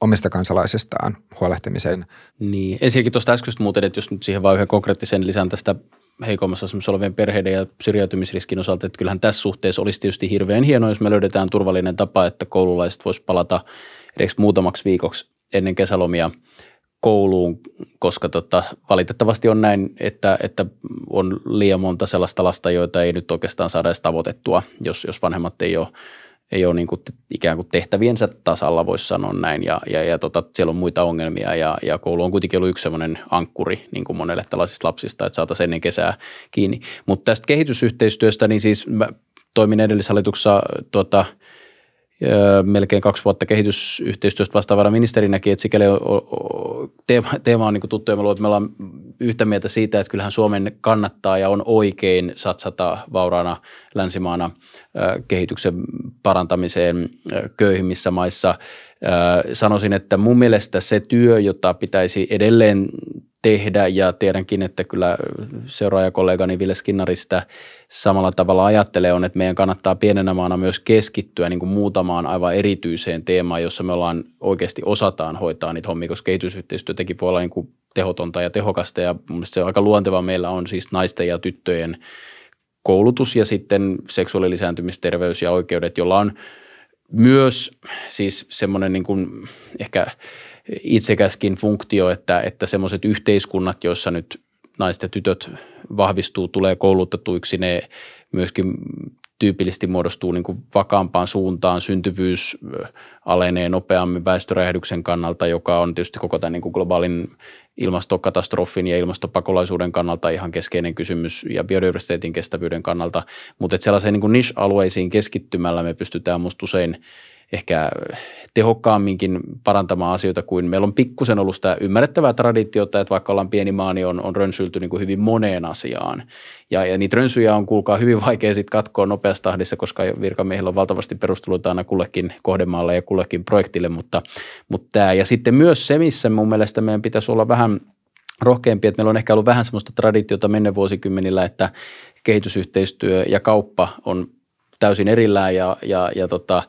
omista kansalaisistaan huolehtimiseen. Niin, ensinnäkin tuosta äskeistä muuten, että jos nyt siihen vain yhden konkreettisen lisän tästä heikommassa asemassa olevien perheiden ja syrjäytymisriskin osalta, että kyllähän tässä suhteessa olisi tietysti hirveän hienoa, jos me löydetään turvallinen tapa, että koululaiset voisivat palata edes muutamaksi viikoksi ennen kesälomia kouluun, koska tota, valitettavasti on näin, että, että on liian monta sellaista lasta, joita ei nyt oikeastaan saada edes tavoitettua, jos, jos vanhemmat ei ole ei ole niin kuin ikään kuin tehtäviensä tasalla, voisi sanoa näin, ja, ja, ja tota, siellä on muita ongelmia, ja, ja koulu on kuitenkin ollut yksi sellainen ankkuri niin kuin monelle tällaisista lapsista, että saataisiin ennen kesää kiinni. Mutta tästä kehitysyhteistyöstä, niin siis mä toimin edellishallituksessa tuota, – melkein kaksi vuotta kehitysyhteistyöstä vastaavana ministerinäkin, että sikäli teema, teema on niin tuttu ja luulen, että me ollaan yhtä mieltä siitä, että kyllähän Suomen kannattaa ja on oikein satsata vauraana länsimaana kehityksen parantamiseen köyhimmissä maissa. Sanoisin, että mun mielestä se työ, jota pitäisi edelleen tehdä ja tiedänkin, että kyllä seuraajakollegani Ville sitä samalla tavalla ajattelee on, että meidän kannattaa pienenä maana myös keskittyä niin kuin muutamaan aivan erityiseen teemaan, jossa me ollaan oikeasti osataan hoitaa niitä hommia, koska kehitysyhteistyötäkin voi olla niin kuin tehotonta ja tehokasta ja mun se on aika luonteva meillä on siis naisten ja tyttöjen koulutus ja sitten seksuaalilisääntymisterveys ja oikeudet, jolla on myös siis semmoinen niin kuin ehkä – itsekäskin funktio, että, että semmoiset yhteiskunnat, joissa nyt naiset ja tytöt vahvistuu, tulee kouluttatuiksi, ne myöskin tyypillisesti muodostuu niin kuin vakaampaan suuntaan, syntyvyys äh, alenee nopeammin väestöräjähdyksen kannalta, joka on tietysti koko tämän niin kuin globaalin ilmastokatastrofin ja ilmastopakolaisuuden kannalta ihan keskeinen kysymys ja biodiversiteetin kestävyyden kannalta, mutta että sellaiseen niin niche-alueisiin keskittymällä me pystytään musta usein ehkä tehokkaamminkin parantamaan asioita kuin meillä on pikkusen ollut sitä ymmärrettävää traditiota, että vaikka ollaan pieni maa, niin on, on rönsyilty niin kuin hyvin moneen asiaan. Ja, ja niitä rönsyjä on kuulkaa hyvin vaikea sitten katkoa nopeassa tahdissa, koska virkamiehillä on valtavasti perusteluita aina kullekin kohdemaalle ja kullekin projektille, mutta, mutta tämä. Ja sitten myös se, missä mun mielestä meidän pitäisi olla vähän vähän rohkeampi, että meillä on ehkä ollut vähän semmoista traditiota menne vuosikymmenillä, että kehitysyhteistyö ja kauppa on täysin erillään ja, ja, ja tota,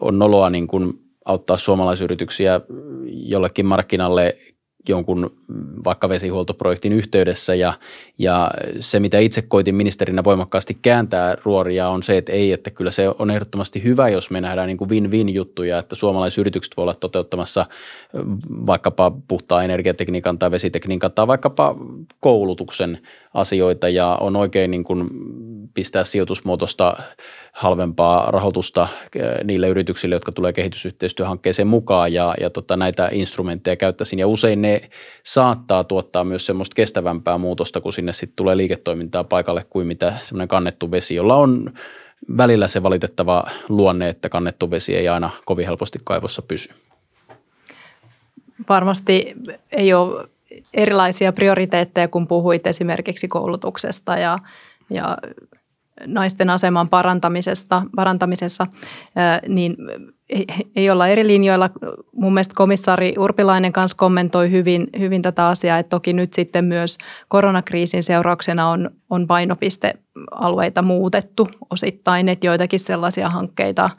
on noloa niin kuin auttaa suomalaisyrityksiä jollekin markkinalle jonkun mm, vaikka vesihuoltoprojektin yhteydessä ja, ja se, mitä itse koitin ministerinä voimakkaasti kääntää ruoria on se, että ei, että kyllä se on ehdottomasti hyvä, jos me nähdään niin kuin win-win juttuja, että suomalaisyritykset voi olla toteuttamassa mm, vaikkapa puhtaa energiatekniikan tai vesitekniikan tai vaikkapa koulutuksen asioita ja on oikein niin kuin pistää sijoitusmuotoista halvempaa rahoitusta eh, niille yrityksille, jotka tulee kehitysyhteistyöhankkeeseen mukaan ja, ja tota, näitä instrumentteja käyttäisin. Ja usein ne saattaa tuottaa myös semmoista kestävämpää muutosta, kun sinne sitten tulee liiketoimintaa paikalle kuin mitä semmoinen kannettu vesi, jolla on välillä se valitettava luonne, että kannettu vesi ei aina kovin helposti kaivossa pysy. Varmasti ei ole erilaisia prioriteetteja, kun puhuit esimerkiksi koulutuksesta ja, ja naisten aseman parantamisesta, parantamisessa, niin ei olla eri linjoilla. Mun mielestä komissaari Urpilainen kanssa kommentoi hyvin, hyvin tätä asiaa, että toki nyt sitten myös koronakriisin seurauksena on, on painopistealueita muutettu osittain, että joitakin sellaisia hankkeita –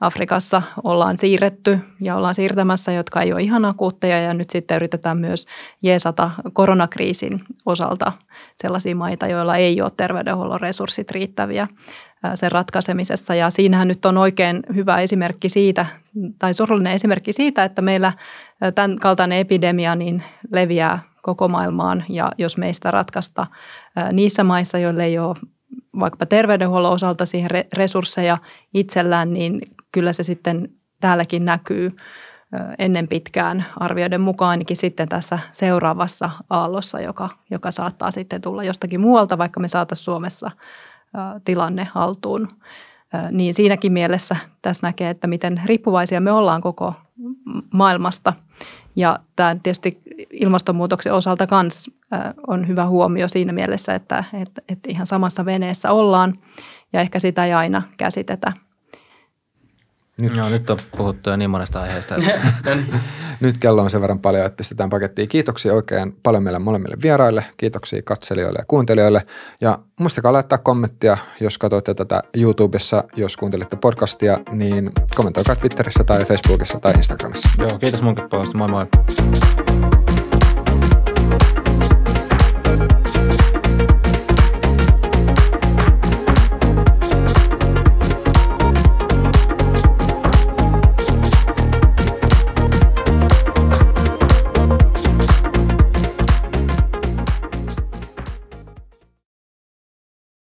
Afrikassa ollaan siirretty ja ollaan siirtämässä, jotka ei ole ihan akuutteja ja nyt sitten yritetään myös jeesata koronakriisin osalta sellaisia maita, joilla ei ole terveydenhuollon resurssit riittäviä sen ratkaisemisessa. Ja siinähän nyt on oikein hyvä esimerkki siitä, tai surullinen esimerkki siitä, että meillä tämän kaltainen epidemia niin leviää koko maailmaan. Ja jos meistä ratkaista niissä maissa, joille ei ole vaikkapa terveydenhuollon osalta siihen resursseja itsellään, niin kyllä se sitten täälläkin näkyy ennen pitkään arvioiden mukaan ainakin sitten tässä seuraavassa aallossa, joka, joka saattaa sitten tulla jostakin muualta, vaikka me saataisiin Suomessa tilanne haltuun. Niin siinäkin mielessä tässä näkee, että miten riippuvaisia me ollaan koko maailmasta. Ja tämä tietysti ilmastonmuutoksen osalta myös on hyvä huomio siinä mielessä, että, että, että ihan samassa veneessä ollaan ja ehkä sitä ei aina käsitetä – nyt. Joo, nyt on puhuttu jo niin monesta aiheesta. Että... No niin. nyt kello on sen verran paljon, että pistetään pakettiin. Kiitoksia oikein paljon meille molemmille vieraille. Kiitoksia katselijoille ja kuuntelijoille. Ja muistakaa laittaa kommenttia, jos katsoitte tätä YouTubessa, jos kuuntelitte podcastia, niin kommentoikaa Twitterissä tai Facebookissa tai Instagramissa. Joo, kiitos munkin puolesta. Moi moi.